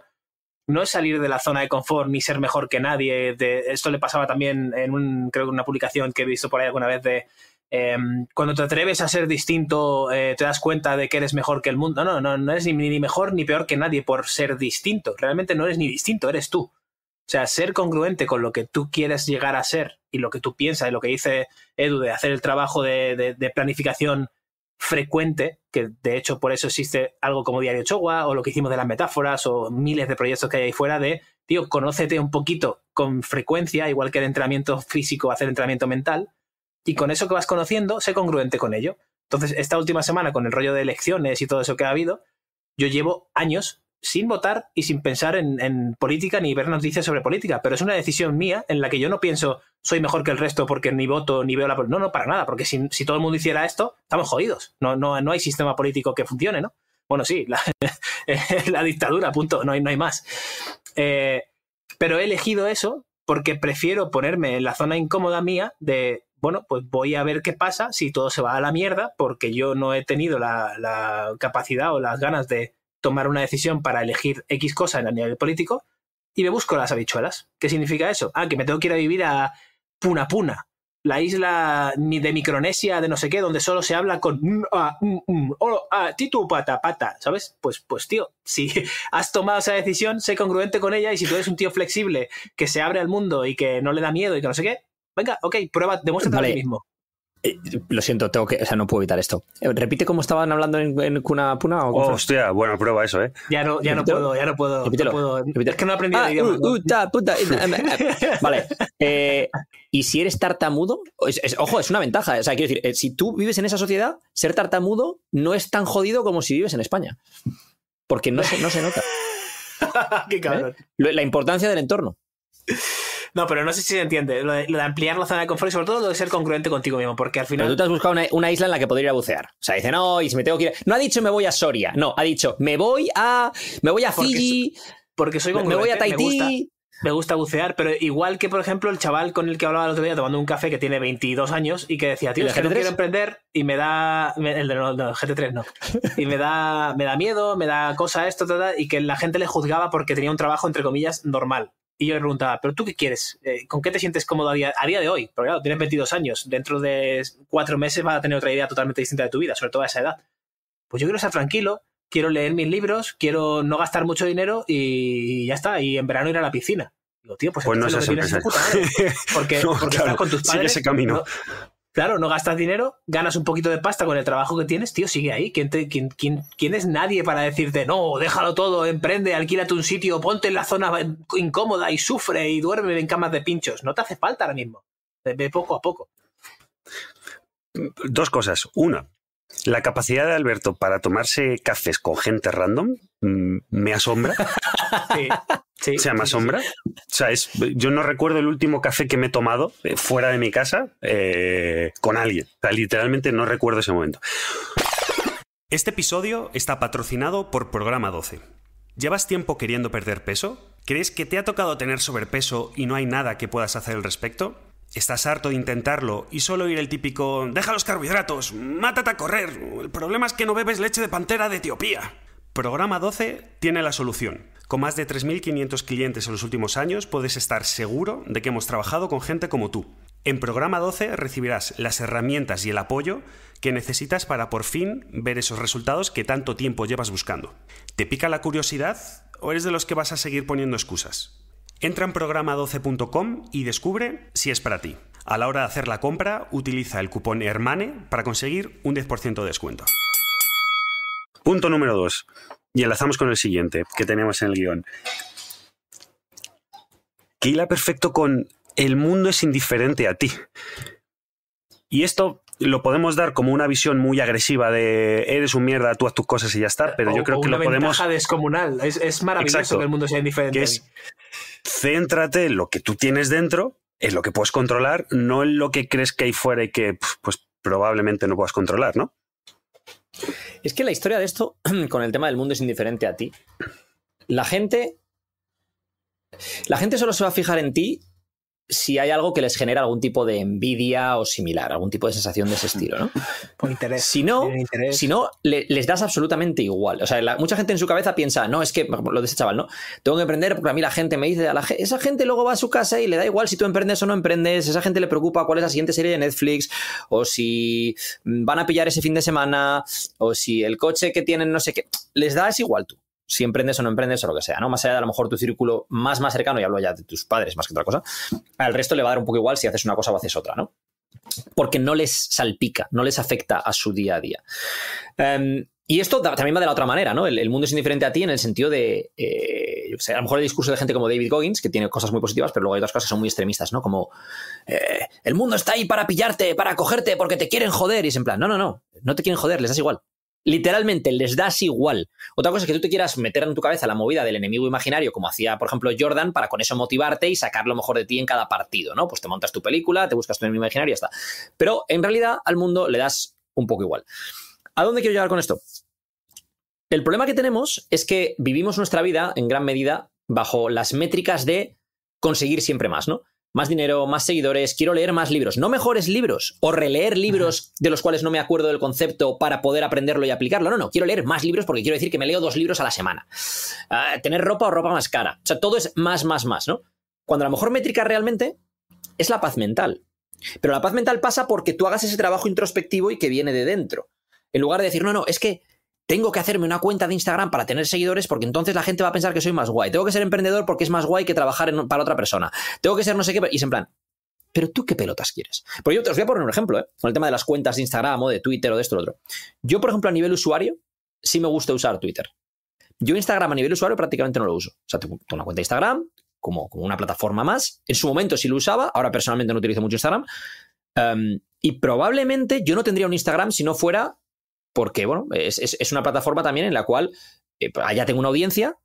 no es salir de la zona de confort ni ser mejor que nadie. De, esto le pasaba también en un, creo que una publicación que he visto por ahí alguna vez de... Em, cuando te atreves a ser distinto, eh, te das cuenta de que eres mejor que el mundo. No, no, no eres ni, ni mejor ni peor que nadie por ser distinto. Realmente no eres ni distinto, eres tú. O sea, ser congruente con lo que tú quieres llegar a ser y lo que tú piensas, y lo que dice Edu, de hacer el trabajo de, planificación frecuente, que de hecho por eso existe algo como Diario Chogua o lo que hicimos de las metáforas o miles de proyectos que hay ahí fuera de, tío, conócete un poquito con frecuencia, igual que el entrenamiento físico, hacer entrenamiento mental, y con eso que vas conociendo, sé congruente con ello. Entonces, esta última semana, con el rollo de elecciones y todo eso que ha habido, yo llevo años sin votar y sin pensar en, política ni ver noticias sobre política, pero es una decisión mía en la que yo no pienso soy mejor que el resto porque ni voto ni veo la No, no, para nada, porque si, todo el mundo hiciera esto, estamos jodidos. No, no, no hay sistema político que funcione, ¿no? Bueno, sí, la, dictadura, punto, no hay, no hay más. Eh, pero he elegido eso porque prefiero ponerme en la zona incómoda mía de, bueno, pues voy a ver qué pasa si todo se va a la mierda porque yo no he tenido la capacidad o las ganas de tomar una decisión para elegir X cosa en el nivel político y me busco las habichuelas. ¿Qué significa eso? Ah, que me tengo que ir a vivir a Puna Puna, la isla de Micronesia, de no sé qué, donde solo se habla con ah a, titu pata pata, ¿sabes? Pues, pues tío, si has tomado esa decisión, sé congruente con ella y si tú eres un tío flexible que se abre al mundo y que no le da miedo y que no sé qué, venga, ok, prueba, demuéstrate mismo. Eh, lo siento, tengo que, o sea, no puedo evitar esto. Eh, repite cómo estaban hablando en, cuna Puna. hostia, bueno prueba eso, ¿eh? Ya no, ya no puedo, ya no puedo. No Es que no aprendí ah, idioma. puta. vale. y si eres tartamudo, ojo, es una ventaja. O sea, quiero decir, eh, si tú vives en esa sociedad, ser tartamudo no es tan jodido como si vives en España. Porque no se, no se nota. Qué cabrón. La importancia del entorno. No, pero no sé si se entiende. Lo de, ampliar la zona de confort y sobre todo lo de ser congruente contigo mismo, porque al final. Pero tú te has buscado una, isla en la que podría ir a bucear. O sea, dice, no, y si me tengo que ir. No ha dicho me voy a Soria. No, ha dicho me voy a. Me voy a Fiji. Porque, soy congruente. Me voy a Tahití. Me gusta bucear, pero igual que, por ejemplo, el chaval con el que hablaba el otro día tomando un café que tiene 22 años y que decía, tío, es que no quiero emprender y me da. el de no, GT3 no. Y me da, me da miedo, me da cosa esto, y que la gente le juzgaba porque tenía un trabajo, entre comillas, normal. Y yo le preguntaba, ¿pero tú qué quieres? Eh, ¿Con qué te sientes cómodo a día, de hoy? Porque claro, tienes 22 años, dentro de cuatro meses vas a tener otra idea totalmente distinta de tu vida, sobre todo a esa edad. Pues yo quiero estar tranquilo, quiero leer mis libros, quiero no gastar mucho dinero y ya está, y en verano ir a la piscina. tío, pues, pues no seas puta Porque, porque estás con tus padres. ese camino. Claro, no gastas dinero, ganas un poquito de pasta con el trabajo que tienes, tío, sigue ahí. ¿Quién, es nadie para decirte, no, déjalo todo, emprende, alquílate un sitio, ponte en la zona incómoda y sufre y duerme en camas de pinchos? No te hace falta ahora mismo. Ve poco a poco. Dos cosas. Una, la capacidad de Alberto para tomarse cafés con gente random Mm, me asombra. se me asombra. O sea, yo no recuerdo el último café que me he tomado eh, fuera de mi casa eh, con alguien. literalmente no recuerdo ese momento. Este episodio está patrocinado por Programa 12. ¿Llevas tiempo queriendo perder peso? ¿Crees que te ha tocado tener sobrepeso y no hay nada que puedas hacer al respecto? ¿Estás harto de intentarlo y solo ir el típico deja los carbohidratos, mátate a correr, el problema es que no bebes leche de pantera de Etiopía? Programa 12 tiene la solución. Con más de 3.500 clientes en los últimos años, puedes estar seguro de que hemos trabajado con gente como tú. En Programa 12 recibirás las herramientas y el apoyo que necesitas para por fin ver esos resultados que tanto tiempo llevas buscando. ¿Te pica la curiosidad o eres de los que vas a seguir poniendo excusas? Entra en programa12.com y descubre si es para ti. A la hora de hacer la compra, utiliza el cupón HERMANE para conseguir un 10% de descuento. Punto número dos. Y enlazamos con el siguiente que tenemos en el guión. Que perfecto con el mundo es indiferente a ti. Y esto lo podemos dar como una visión muy agresiva de eres un mierda, tú haz tus cosas y ya está, pero yo creo que lo podemos. Es una descomunal. Es, maravilloso que el mundo sea indiferente. Que es, céntrate en lo que tú tienes dentro, en lo que puedes controlar, no en lo que crees que hay fuera y que pues, probablemente no puedas controlar, ¿no? Es que la historia de esto, con el tema del mundo, es indiferente a ti. La gente. La gente solo se va a fijar en ti si hay algo que les genera algún tipo de envidia o similar, algún tipo de sensación de ese estilo, ¿no? Por interés. Si no, Si no les das absolutamente igual. O sea, mucha gente en su cabeza piensa, no, es que, lo de ese chaval, ¿no? Tengo que emprender porque a mí la gente me dice, a esa gente luego va a su casa y le da igual si tú emprendes o no emprendes, esa gente le preocupa cuál es la siguiente serie de Netflix, o si mm, van a pillar ese fin de semana, o si el coche que tienen, no sé qué, les das igual tú si emprendes o no emprendes o lo que sea, ¿no? Más allá de a lo mejor tu círculo más, más cercano, y hablo ya de tus padres más que otra cosa, al resto le va a dar un poco igual si haces una cosa o haces otra, ¿no? Porque no les salpica, no les afecta a su día a día. Em, y esto también va de la otra manera, ¿no? El, mundo es indiferente a ti en el sentido de, eh, a lo mejor el discurso de gente como David Goggins, que tiene cosas muy positivas, pero luego hay otras cosas que son muy extremistas, ¿no? Como, eh, el mundo está ahí para pillarte, para cogerte, porque te quieren joder. Y es en plan, no, no, no, no te quieren joder, les das igual. Literalmente, les das igual. Otra cosa es que tú te quieras meter en tu cabeza la movida del enemigo imaginario, como hacía, por ejemplo, Jordan, para con eso motivarte y sacar lo mejor de ti en cada partido, ¿no? Pues te montas tu película, te buscas tu enemigo imaginario y ya está. Pero en realidad al mundo le das un poco igual. ¿A dónde quiero llegar con esto? El problema que tenemos es que vivimos nuestra vida en gran medida bajo las métricas de conseguir siempre más, ¿no? más dinero, más seguidores, quiero leer más libros, no mejores libros o releer libros de los cuales no me acuerdo del concepto para poder aprenderlo y aplicarlo. No, no, quiero leer más libros porque quiero decir que me leo dos libros a la semana. Ah, tener ropa o ropa más cara. O sea, todo es más, más, más, ¿no? Cuando la mejor métrica realmente es la paz mental. Pero la paz mental pasa porque tú hagas ese trabajo introspectivo y que viene de dentro. En lugar de decir, no, no, es que tengo que hacerme una cuenta de Instagram para tener seguidores porque entonces la gente va a pensar que soy más guay. Tengo que ser emprendedor porque es más guay que trabajar para otra persona. Tengo que ser no sé qué. Y es en plan, ¿pero tú qué pelotas quieres? Porque yo te os voy a poner un ejemplo, ¿eh? Con el tema de las cuentas de Instagram o de Twitter o de esto o lo otro. Yo, por ejemplo, a nivel usuario, sí me gusta usar Twitter. Yo Instagram a nivel usuario prácticamente no lo uso. O sea, tengo una cuenta de Instagram como, como una plataforma más. En su momento sí lo usaba, ahora personalmente no utilizo mucho Instagram. Em, y probablemente yo no tendría un Instagram si no fuera porque, bueno, es, una plataforma también en la cual eh, allá tengo una audiencia,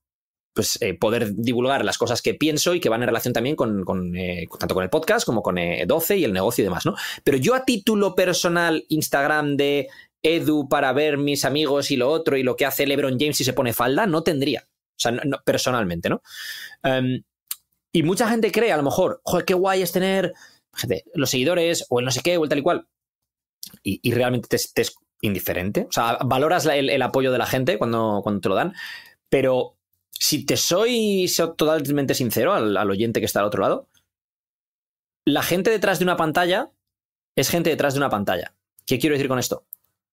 pues eh, poder divulgar las cosas que pienso y que van en relación también con, eh, tanto con el podcast como con e 12 y el negocio y demás, ¿no? Pero yo a título personal, Instagram de Edu para ver mis amigos y lo otro y lo que hace LeBron James si se pone falda, no tendría. O sea, personalmente, ¿no? Em, y mucha gente cree, a lo mejor, joder, qué guay es tener los seguidores o el no sé qué o el tal y cual. Y, realmente te, te, indiferente. O sea, valoras el, apoyo de la gente cuando, cuando te lo dan, pero si te soy, totalmente sincero al, oyente que está al otro lado, la gente detrás de una pantalla es gente detrás de una pantalla. ¿Qué quiero decir con esto?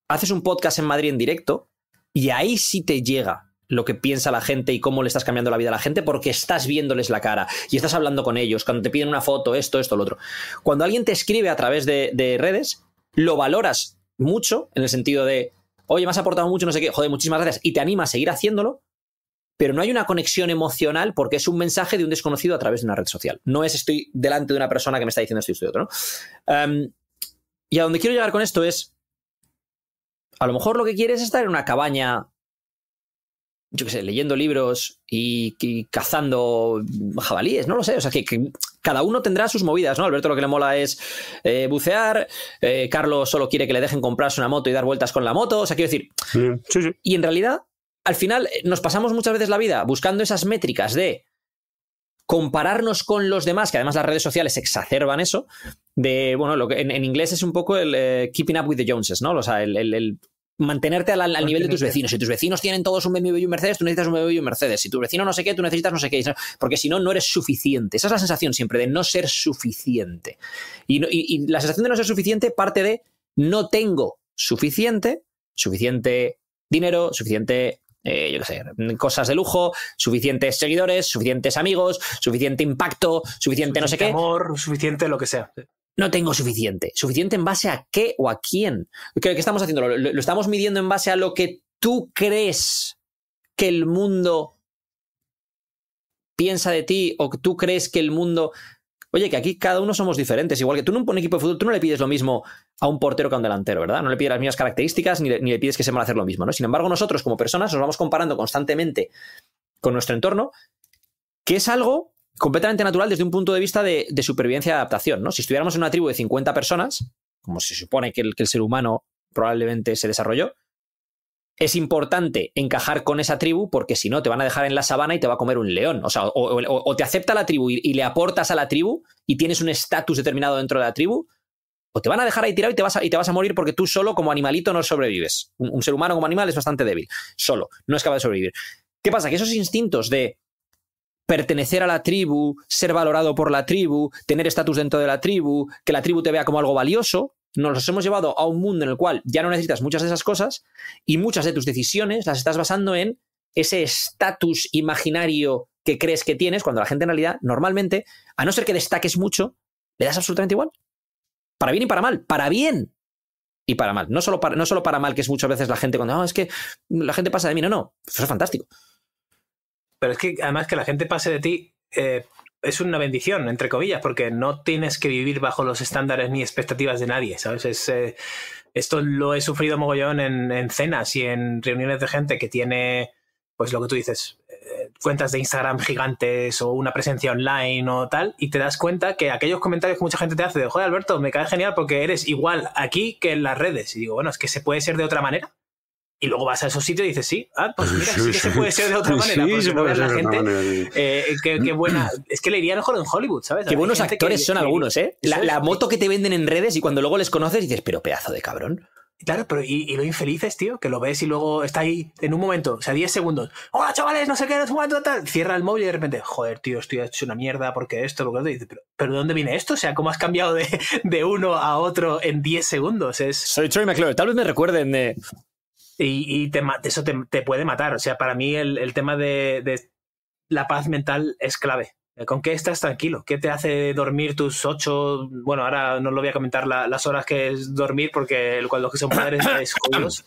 Haces un podcast en Madrid en directo y ahí sí te llega lo que piensa la gente y cómo le estás cambiando la vida a la gente porque estás viéndoles la cara y estás hablando con ellos, cuando te piden una foto, esto, esto, lo otro. Cuando alguien te escribe a través de, de redes, lo valoras mucho, en el sentido de, oye, me has aportado mucho, no sé qué, joder, muchísimas gracias, y te anima a seguir haciéndolo, pero no hay una conexión emocional porque es un mensaje de un desconocido a través de una red social. No es estoy delante de una persona que me está diciendo esto y esto y otro, ¿no? Em, y a donde quiero llegar con esto es, a lo mejor lo que quieres es estar en una cabaña, yo qué sé, leyendo libros y, cazando jabalíes, no lo sé, o sea, que cada uno tendrá sus movidas, ¿no? Alberto lo que le mola es eh, bucear, eh, Carlos solo quiere que le dejen comprarse una moto y dar vueltas con la moto, o sea, quiero decir, y en realidad, al final eh, nos pasamos muchas veces la vida buscando esas métricas de compararnos con los demás, que además las redes sociales exacerban eso, de, bueno, lo que en, inglés es un poco el keeping up with the Joneses, ¿no? O sea, el mantenerte al, nivel de tus vecinos. Si tus vecinos tienen todos un BMW y un Mercedes, tú necesitas un BMW y un Mercedes. Si tu vecino no sé qué, tú necesitas no sé qué. Porque si no, no eres suficiente. Esa es la sensación siempre de no ser suficiente. Y, la sensación de no ser suficiente parte de no tengo suficiente, suficiente dinero, suficiente eh, yo qué sé, cosas de lujo, suficientes seguidores, suficientes amigos, suficiente impacto, suficiente, no sé qué. Amor, suficiente lo que sea no tengo suficiente. ¿Suficiente en base a qué o a quién? ¿Qué, que estamos haciendo? ¿Lo, estamos midiendo en base a lo que tú crees que el mundo piensa de ti o que tú crees que el mundo... Oye, que aquí cada uno somos diferentes. Igual que tú en un equipo de fútbol, tú no le pides lo mismo a un portero que a un delantero, ¿verdad? No le pides las mismas características ni le, pides que se van hacer lo mismo, ¿no? Sin embargo, nosotros como personas nos vamos comparando constantemente con nuestro entorno, que es algo completamente natural desde un punto de vista de, supervivencia y adaptación. ¿no? Si estuviéramos en una tribu de 50 personas, como se supone que el, ser humano probablemente se desarrolló, es importante encajar con esa tribu porque si no te van a dejar en la sabana y te va a comer un león. O sea, o, te acepta la tribu y, le aportas a la tribu y tienes un estatus determinado dentro de la tribu, o te van a dejar ahí tirado y te vas a, y te vas a morir porque tú solo como animalito no sobrevives. un, ser humano como animal es bastante débil, solo, no es capaz de sobrevivir. ¿Qué pasa? Que esos instintos de pertenecer a la tribu, ser valorado por la tribu, tener estatus dentro de la tribu, que la tribu te vea como algo valioso, nos los hemos llevado a un mundo en el cual ya no necesitas muchas de esas cosas y muchas de tus decisiones las estás basando en ese estatus imaginario que crees que tienes, cuando la gente en realidad normalmente, a no ser que destaques mucho, le das absolutamente igual. Para bien y para mal, para bien y para mal. No solo para, no para mal, que es muchas veces la gente cuando, ah, es que la gente pasa de mí, no, no, eso es fantástico. Pero es que además que la gente pase de ti eh, es una bendición, entre comillas, porque no tienes que vivir bajo los estándares ni expectativas de nadie, ¿sabes? Es, eh, esto lo he sufrido mogollón en, en, cenas y en reuniones de gente que tiene, pues lo que tú dices, eh, cuentas de Instagram gigantes o una presencia online o tal, y te das cuenta que aquellos comentarios que mucha gente te hace de, joder, Alberto, me cae genial porque eres igual aquí que en las redes. Y digo, bueno, es que se puede ser de otra manera y luego vas a esos sitios y dices, sí, ah, pues mira, sí, que se puede ser de otra manera. Sí, pues se la gente, eh, eh, qué, buena. Mm. Es que le iría mejor en Hollywood, ¿sabes? Qué buenos actores son algunos, ¿eh? La, moto que te venden en redes y cuando luego les conoces dices, pero pedazo de cabrón. Claro, pero y, lo infelices, tío, que lo ves y luego está ahí en un momento, o sea, 10 segundos. Hola, chavales, no sé qué, no sé tal. Cierra el móvil y de repente, joder, tío, estoy hecho una mierda porque esto, lo que otro. Y pero, pero ¿de dónde viene esto? O sea, ¿cómo has cambiado de, de uno a otro en 10 segundos? Es... Soy Troy McClure. Tal vez me recuerden de y, eso te, puede matar. O sea, para mí el, tema de, la paz mental es clave. Eh, ¿Con qué estás tranquilo? ¿Qué te hace dormir tus ocho? Bueno, ahora no lo voy a comentar las horas que es dormir porque cuando los que son padres es escudos.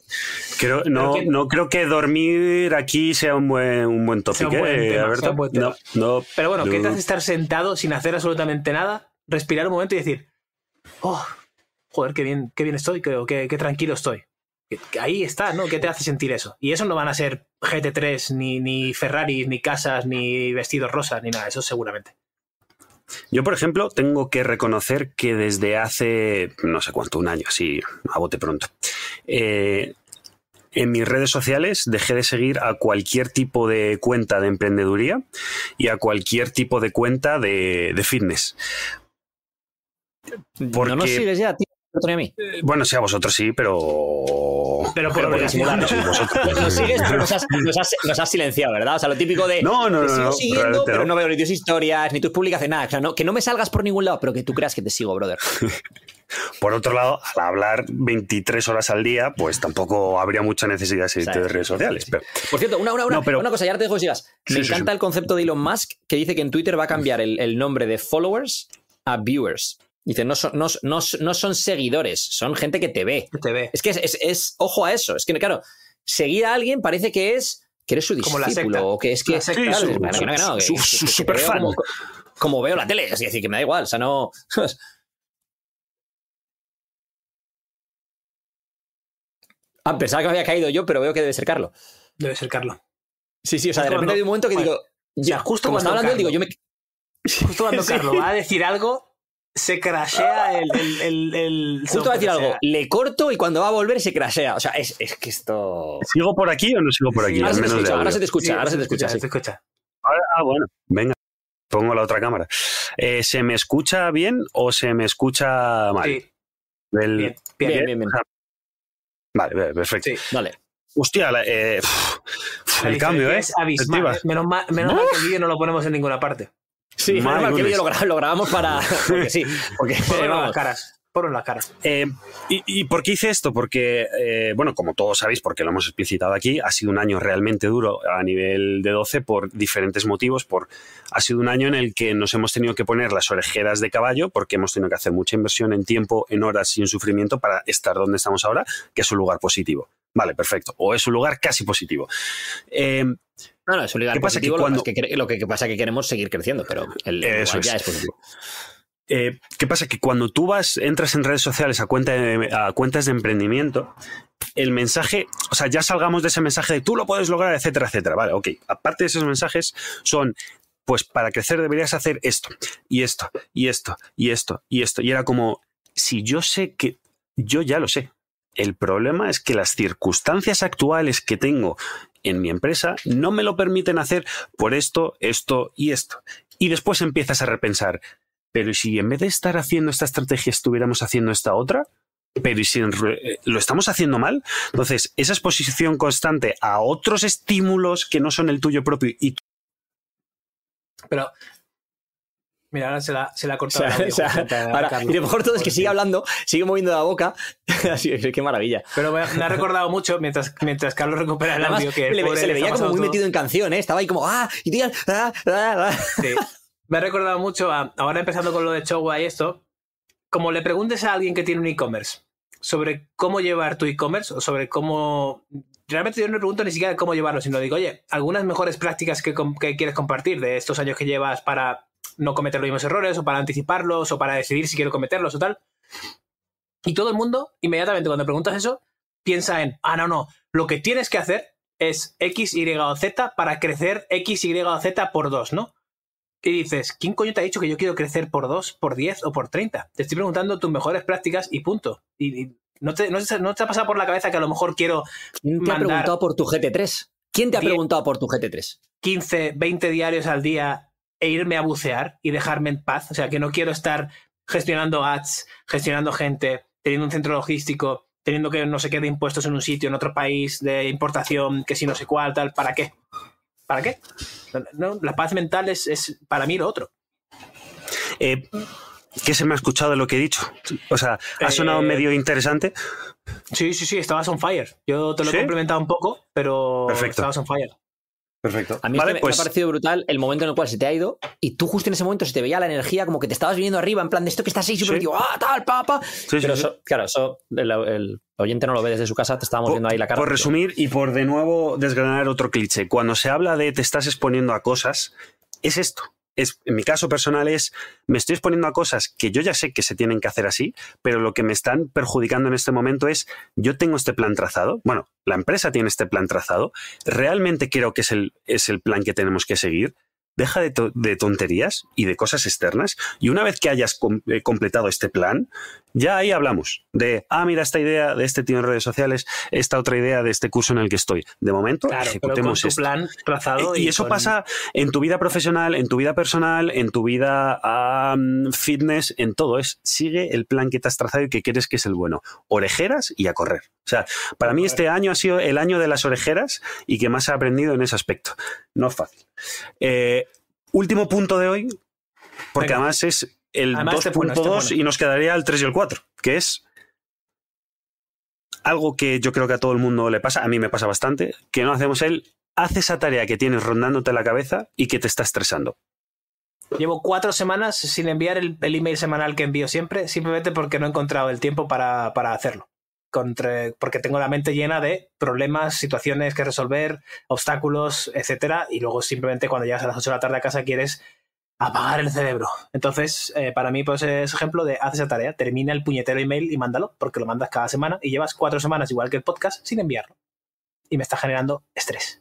no, creo que dormir aquí sea un buen, un buen eh, no, Pero bueno, ¿qué te hace estar sentado sin hacer absolutamente nada? Respirar un momento y decir, oh, joder, qué bien, qué bien estoy, qué tranquilo estoy ahí está, ¿no? ¿Qué te hace sentir eso? Y eso no van a ser GT3, ni, Ferrari, Ferraris, ni casas, ni vestidos rosas, ni nada, eso seguramente. Yo, por ejemplo, tengo que reconocer que desde hace no sé cuánto, un año, así a bote pronto, eh, en mis redes sociales dejé de seguir a cualquier tipo de cuenta de emprendeduría y a cualquier tipo de cuenta de, fitness. ¿No nos sigues ya, tío? mí? Eh, bueno, sí, a vosotros sí, pero. Pero por pero nos, has, silenciado, ¿verdad? O sea, lo típico de. No, no, no. Sigo no, siguiendo, pero no. veo ni tus historias, ni tus publicaciones, nada. que no me salgas por ningún lado, pero que tú creas que te sigo, brother. Por otro lado, al hablar 23 horas al día, pues tampoco habría mucha necesidad de, de redes sociales. Por cierto, una, una, una, una, cosa, ya te dejo sigas. Me encanta el concepto de Elon Musk que dice que en Twitter va a cambiar el, el nombre de followers a viewers. Dice, no son, no, no, no son seguidores, son gente que te ve. te ve. Es que es, es, ojo a eso. Es que, claro, seguir a alguien parece que es que eres su discípulo. Como la o que es que. es su super fan. Como, veo la tele. Es decir, que me da igual. O sea, no. ah, pensaba que me había caído yo, pero veo que debe ser Carlos. Debe ser Carlos. Sí, sí, o sea, de repente hay un momento que digo. Ya, justo cuando está hablando, digo, yo me. Justo cuando Carlos va a decir algo, se crashea el, el, el, el a decir algo, le corto y cuando va a volver se crashea. O sea, es, es que esto. ¿Sigo por aquí o no sigo por aquí? ahora, se te escucha, ahora se te escucha, se te escucha. ah, bueno, venga, pongo la otra cámara. Eh, ¿Se me escucha bien o se me escucha mal? Sí. Bien, bien, bien, Vale, perfecto. Vale. Hostia, eh, el cambio, ¿eh? Es abismal, menos mal, mal que el vídeo no lo ponemos en ninguna parte. Sí, lo, grabamos para. Porque sí, porque. las caras. Fueron las caras. Eh, y, por qué hice esto? Porque, eh, bueno, como todos sabéis, porque lo hemos explicitado aquí, ha sido un año realmente duro a nivel de 12 por diferentes motivos. Por, ha sido un año en el que nos hemos tenido que poner las orejeras de caballo porque hemos tenido que hacer mucha inversión en tiempo, en horas y en sufrimiento para estar donde estamos ahora, que es un lugar positivo. Vale, perfecto. O es un lugar casi positivo. Eh, no, es lo, que, pasa es que queremos seguir creciendo, pero Eso ya es, posible eh, ¿Qué pasa? Que cuando tú vas, entras en redes sociales a, a, cuentas de emprendimiento, el mensaje, o sea, ya salgamos de ese mensaje de tú lo puedes lograr, etcétera, etcétera. Vale, ok. Aparte de esos mensajes, son pues para crecer deberías hacer esto, y esto, y esto, y esto, y esto. Y era como, si yo sé que, yo ya lo sé. El problema es que las circunstancias actuales que tengo en mi empresa no me lo permiten hacer por esto, esto y esto. Y después empiezas a repensar, pero si en vez de estar haciendo esta estrategia estuviéramos haciendo esta otra? Pero ¿y si eh, lo estamos haciendo mal? Entonces, esa exposición constante a otros estímulos que no son el tuyo propio y... Pero Mira, ahora se la, se la ha cortado. y lo mejor todo es que pues sigue hablando, sigue moviendo la boca. Así que qué maravilla. Pero me, ha recordado mucho mientras, mientras Carlos recupera el audio que. se le veía como muy metido en canción, ¿eh? Estaba ahí como, ah, y ah, ah, ah". digan, Sí. Me ha recordado mucho ahora empezando con lo de Chowa y esto, como le preguntes a alguien que tiene un e-commerce sobre cómo llevar tu e-commerce o sobre cómo realmente yo no le pregunto ni siquiera cómo llevarlo, sino digo, oye, algunas mejores prácticas que, quieres compartir de estos años que llevas para no cometer los mismos errores o para anticiparlos o para decidir si quiero cometerlos o tal. Y todo el mundo, inmediatamente cuando preguntas eso, piensa en, ah, no, no, lo que tienes que hacer es X, Y o Z para crecer X, Y o Z por 2, ¿no? Y dices, ¿quién coño te ha dicho que yo quiero crecer por 2, por 10 o por 30? Te estoy preguntando tus mejores prácticas y punto. Y, no, te, ha pasado por la cabeza que a lo mejor quiero. ¿Quién te ha preguntado por tu GT3? ¿Quién te ha preguntado por tu GT3? 15, 20 diarios al día e irme a bucear y dejarme en paz. O sea, que no quiero estar gestionando ads, gestionando gente, teniendo un centro logístico, teniendo que no se qué impuestos en un sitio, en otro país, de importación, que si no sé cuál, tal, ¿para qué? ¿Para qué? la paz mental es, para mí lo otro. Eh, ¿Qué se me ha escuchado de lo que he dicho? O sea, ¿ha sonado eh, medio interesante? Sí, sí, sí, estabas on fire. Yo te lo he complementado un poco, pero Perfecto. estabas on fire. Perfecto. A mí me pues ha parecido brutal el momento en el cual se te ha ido y tú justo en ese momento se te veía la energía como que te estabas viniendo arriba, en plan de esto que estás ahí súper sí. ah, tal, papa. pero claro, eso el, oyente no lo ve desde su casa, te estábamos viendo ahí la cara. Por resumir y por de nuevo desgranar otro cliché, cuando se habla de te estás exponiendo a cosas, es esto en mi caso personal es, me estoy exponiendo a cosas que yo ya sé que se tienen que hacer así, pero lo que me están perjudicando en este momento es, yo tengo este plan trazado, bueno, la empresa tiene este plan trazado, realmente creo que es el, es el plan que tenemos que seguir, deja de, tonterías y de cosas externas, y una vez que hayas eh, completado este plan, ya ahí hablamos de, ah, mira esta idea de este tío en redes sociales, esta otra idea de este curso en el que estoy. De momento, ejecutemos plan trazado. Eh, y, eso pasa en tu vida profesional, en tu vida personal, en tu vida fitness, en todo. Es sigue el plan que te has trazado y que crees que es el bueno. Orejeras y a correr. O sea, para mí este año ha sido el año de las orejeras y que más he aprendido en ese aspecto. No es fácil. Eh, último punto de hoy, porque además es el 2.2 este este y nos quedaría el 3 y el 4, que es algo que yo creo que a todo el mundo le pasa, a mí me pasa bastante, que no hacemos él, hace esa tarea que tienes rondándote la cabeza y que te está estresando. Llevo cuatro semanas sin enviar el, email semanal que envío siempre, simplemente porque no he encontrado el tiempo para, hacerlo. porque tengo la mente llena de problemas, situaciones que resolver, obstáculos, etcétera. Y luego simplemente cuando llegas a las 8 de la tarde a casa quieres apagar el cerebro. Entonces, eh, para mí, pues es ejemplo de haz esa tarea, termina el puñetero email y mándalo, porque lo mandas cada semana y llevas cuatro semanas, igual que el podcast, sin enviarlo. Y me está generando estrés.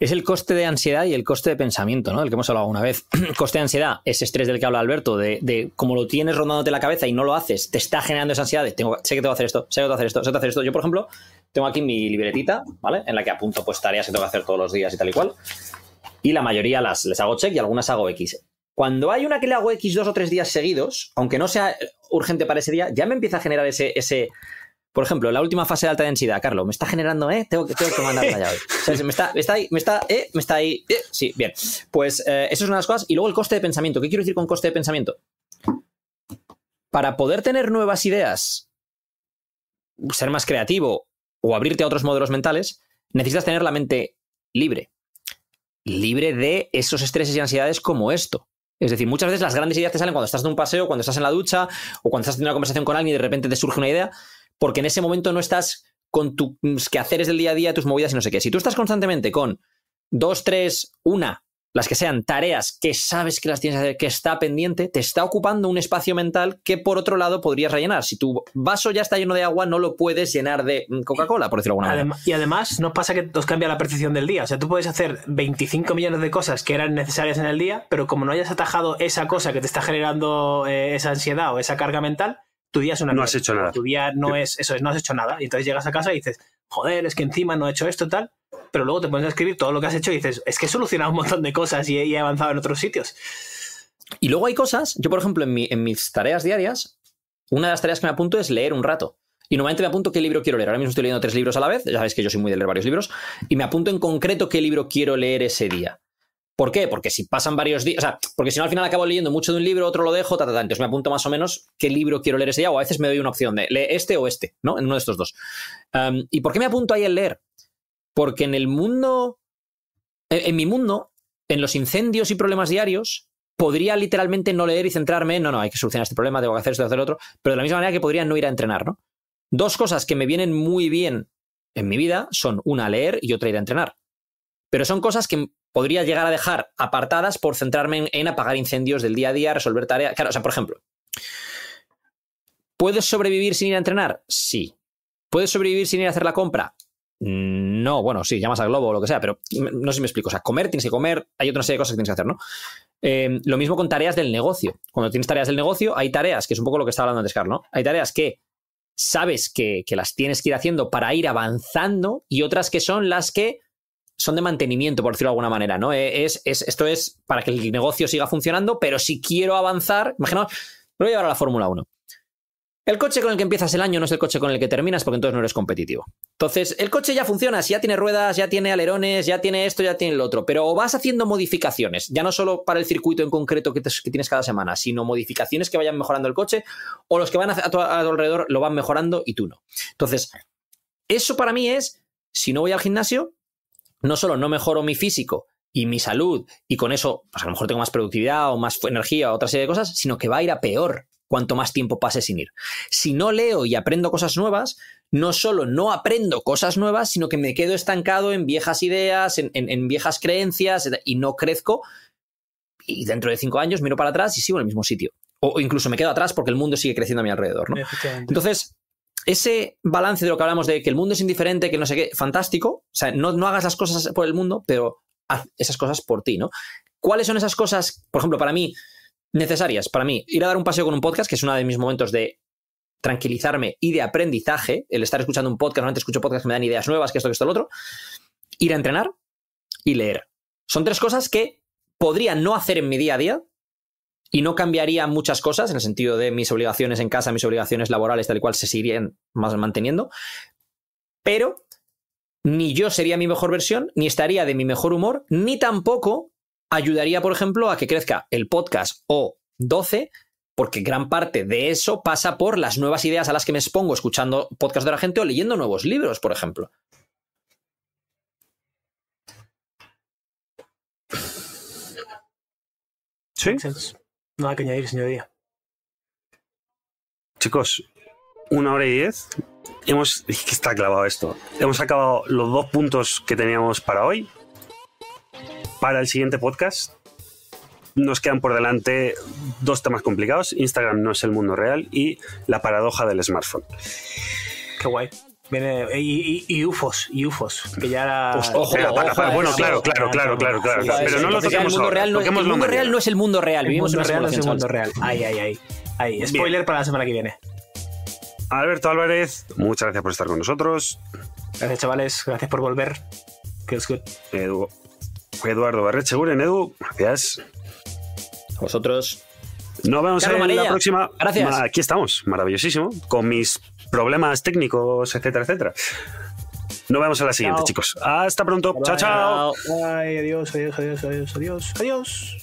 Es el coste de ansiedad y el coste de pensamiento, ¿no? El que hemos hablado una vez. coste de ansiedad ese estrés del que habla Alberto, de, cómo como lo tienes rondándote la cabeza y no lo haces, te está generando esa ansiedad tengo, sé que tengo que hacer esto, sé que tengo que hacer esto, sé que tengo que hacer esto. Yo, por ejemplo, tengo aquí mi libretita, ¿vale? En la que apunto pues tareas que tengo que hacer todos los días y tal y cual y la mayoría las, les hago check y algunas hago X. Cuando hay una que le hago X dos o tres días seguidos, aunque no sea urgente para ese día, ya me empieza a generar ese, ese por ejemplo, la última fase de alta densidad, Carlos, me está generando, ¿eh? Tengo que, tengo que mandarla ya hoy. me está, está ahí, me está, Me está ahí, eh, eh, Sí, bien. Pues eh, eso es una de las cosas. Y luego el coste de pensamiento. ¿Qué quiero decir con coste de pensamiento? Para poder tener nuevas ideas, ser más creativo o abrirte a otros modelos mentales, necesitas tener la mente libre libre de esos estreses y ansiedades como esto. Es decir, muchas veces las grandes ideas te salen cuando estás en un paseo, cuando estás en la ducha o cuando estás teniendo una conversación con alguien y de repente te surge una idea, porque en ese momento no estás con tus quehaceres del día a día, tus movidas y no sé qué. Si tú estás constantemente con dos, tres, una las que sean tareas que sabes que las tienes que hacer, que está pendiente, te está ocupando un espacio mental que por otro lado podrías rellenar. Si tu vaso ya está lleno de agua, no lo puedes llenar de mm, Coca-Cola, por decirlo de alguna manera. Y además nos pasa que nos cambia la percepción del día. O sea, tú puedes hacer 25 millones de cosas que eran necesarias en el día, pero como no hayas atajado esa cosa que te está generando eh, esa ansiedad o esa carga mental, tu día es una... No has hecho nada. Tu día no es... Eso es, no has hecho nada. Y entonces llegas a casa y dices, joder, es que encima no he hecho esto, tal pero luego te pones a escribir todo lo que has hecho y dices, es que he solucionado un montón de cosas y he, avanzado en otros sitios. Y luego hay cosas, yo por ejemplo en, mis tareas diarias, una de las tareas que me apunto es leer un rato. Y normalmente me apunto qué libro quiero leer. Ahora mismo estoy leyendo tres libros a la vez, ya sabéis que yo soy muy de leer varios libros, y me apunto en concreto qué libro quiero leer ese día. ¿Por qué? Porque si pasan varios días, o sea, porque si no al final acabo leyendo mucho de un libro, otro lo dejo, ta, ta, entonces me apunto más o menos qué libro quiero leer ese día, o a veces me doy una opción de leer este o este, ¿no? En uno de estos dos. ¿Y por qué me apunto ahí el leer? Porque en el mundo, en, mi mundo, en los incendios y problemas diarios, podría literalmente no leer y centrarme no, no, hay que solucionar este problema, tengo que hacer esto, hacer otro, pero de la misma manera que podría no ir a entrenar, ¿no? Dos cosas que me vienen muy bien en mi vida son una leer y otra ir a entrenar. Pero son cosas que podría llegar a dejar apartadas por centrarme en, en apagar incendios del día a día, resolver tareas. Claro, o sea, por ejemplo, ¿puedes sobrevivir sin ir a entrenar? Sí. ¿Puedes sobrevivir sin ir a hacer la compra? Mm, no, bueno, sí, llamas al globo o lo que sea, pero no sé si me explico. O sea, comer, tienes que comer, hay otra serie de cosas que tienes que hacer, ¿no? Em, lo mismo con tareas del negocio. Cuando tienes tareas del negocio, hay tareas, que es un poco lo que estaba hablando antes, ¿no? Hay tareas que sabes que, las tienes que ir haciendo para ir avanzando y otras que son las que son de mantenimiento, por decirlo de alguna manera, ¿no? Eh, es, esto es para que el negocio siga funcionando, pero si quiero avanzar, imaginaos, lo voy a llevar a la Fórmula 1. El coche con el que empiezas el año no es el coche con el que terminas porque entonces no eres competitivo. Entonces, el coche ya funciona, si ya tiene ruedas, ya tiene alerones, ya tiene esto, ya tiene lo otro, pero vas haciendo modificaciones, ya no solo para el circuito en concreto que, tienes cada semana, sino modificaciones que vayan mejorando el coche o los que van a, alrededor lo van mejorando y tú no. Entonces, eso para mí es, si no voy al gimnasio, no solo no mejoro mi físico, y mi salud, y con eso, pues a lo mejor tengo más productividad o más energía o otra serie de cosas, sino que va a ir a peor cuanto más tiempo pase sin ir. Si no leo y aprendo cosas nuevas, no solo no aprendo cosas nuevas, sino que me quedo estancado en viejas ideas, en, viejas creencias y no crezco. Y dentro de cinco años miro para atrás y sigo en el mismo sitio. O incluso me quedo atrás porque el mundo sigue creciendo a mi alrededor. Entonces, ese balance de lo que hablamos de que el mundo es indiferente, que no sé qué, fantástico. O sea, no, no hagas las cosas por el mundo, pero haz esas cosas por ti, ¿no? ¿Cuáles son esas cosas? Por ejemplo, para mí, necesarias para mí. Ir a dar un paseo con un podcast, que es uno de mis momentos de tranquilizarme y de aprendizaje, el estar escuchando un podcast, normalmente escucho podcasts que me dan ideas nuevas, que esto, que esto, lo otro, ir a entrenar y leer. Son tres cosas que podría no hacer en mi día a día y no cambiaría muchas cosas en el sentido de mis obligaciones en casa, mis obligaciones laborales, tal y cual se seguirían más manteniendo, pero ni yo sería mi mejor versión, ni estaría de mi mejor humor, ni tampoco ayudaría, por ejemplo, a que crezca el podcast o 12, porque gran parte de eso pasa por las nuevas ideas a las que me expongo escuchando podcasts de la gente o leyendo nuevos libros, por ejemplo. Sí. Nada que añadir, señoría. Chicos, una hora y diez. Hemos. está clavado esto. Hemos acabado los dos puntos que teníamos para hoy para el siguiente podcast nos quedan por delante dos temas complicados. Instagram no es el mundo real y la paradoja del smartphone. Qué guay. Viene, y, UFOs, y UFOs, que ya era. ojo, bueno, claro, claro, claro, claro, claro, Pero no lo toquemos ahora. el mundo, real, No, es, el mundo real no el mundo real. no es el mundo real. Ay, ay, ay. Spoiler para la semana que viene. Alberto Álvarez, muchas gracias por estar con nosotros. Gracias, chavales. Gracias por volver. Feels good. Eduardo Eduardo en Edu, gracias. A vosotros. Nos vemos en la próxima. Gracias. Aquí estamos, maravillosísimo, con mis problemas técnicos, etcétera, etcétera. Nos vemos en la siguiente, chicos. Hasta pronto. chao, chao. adiós, adiós, adiós, adiós, adiós. Adiós.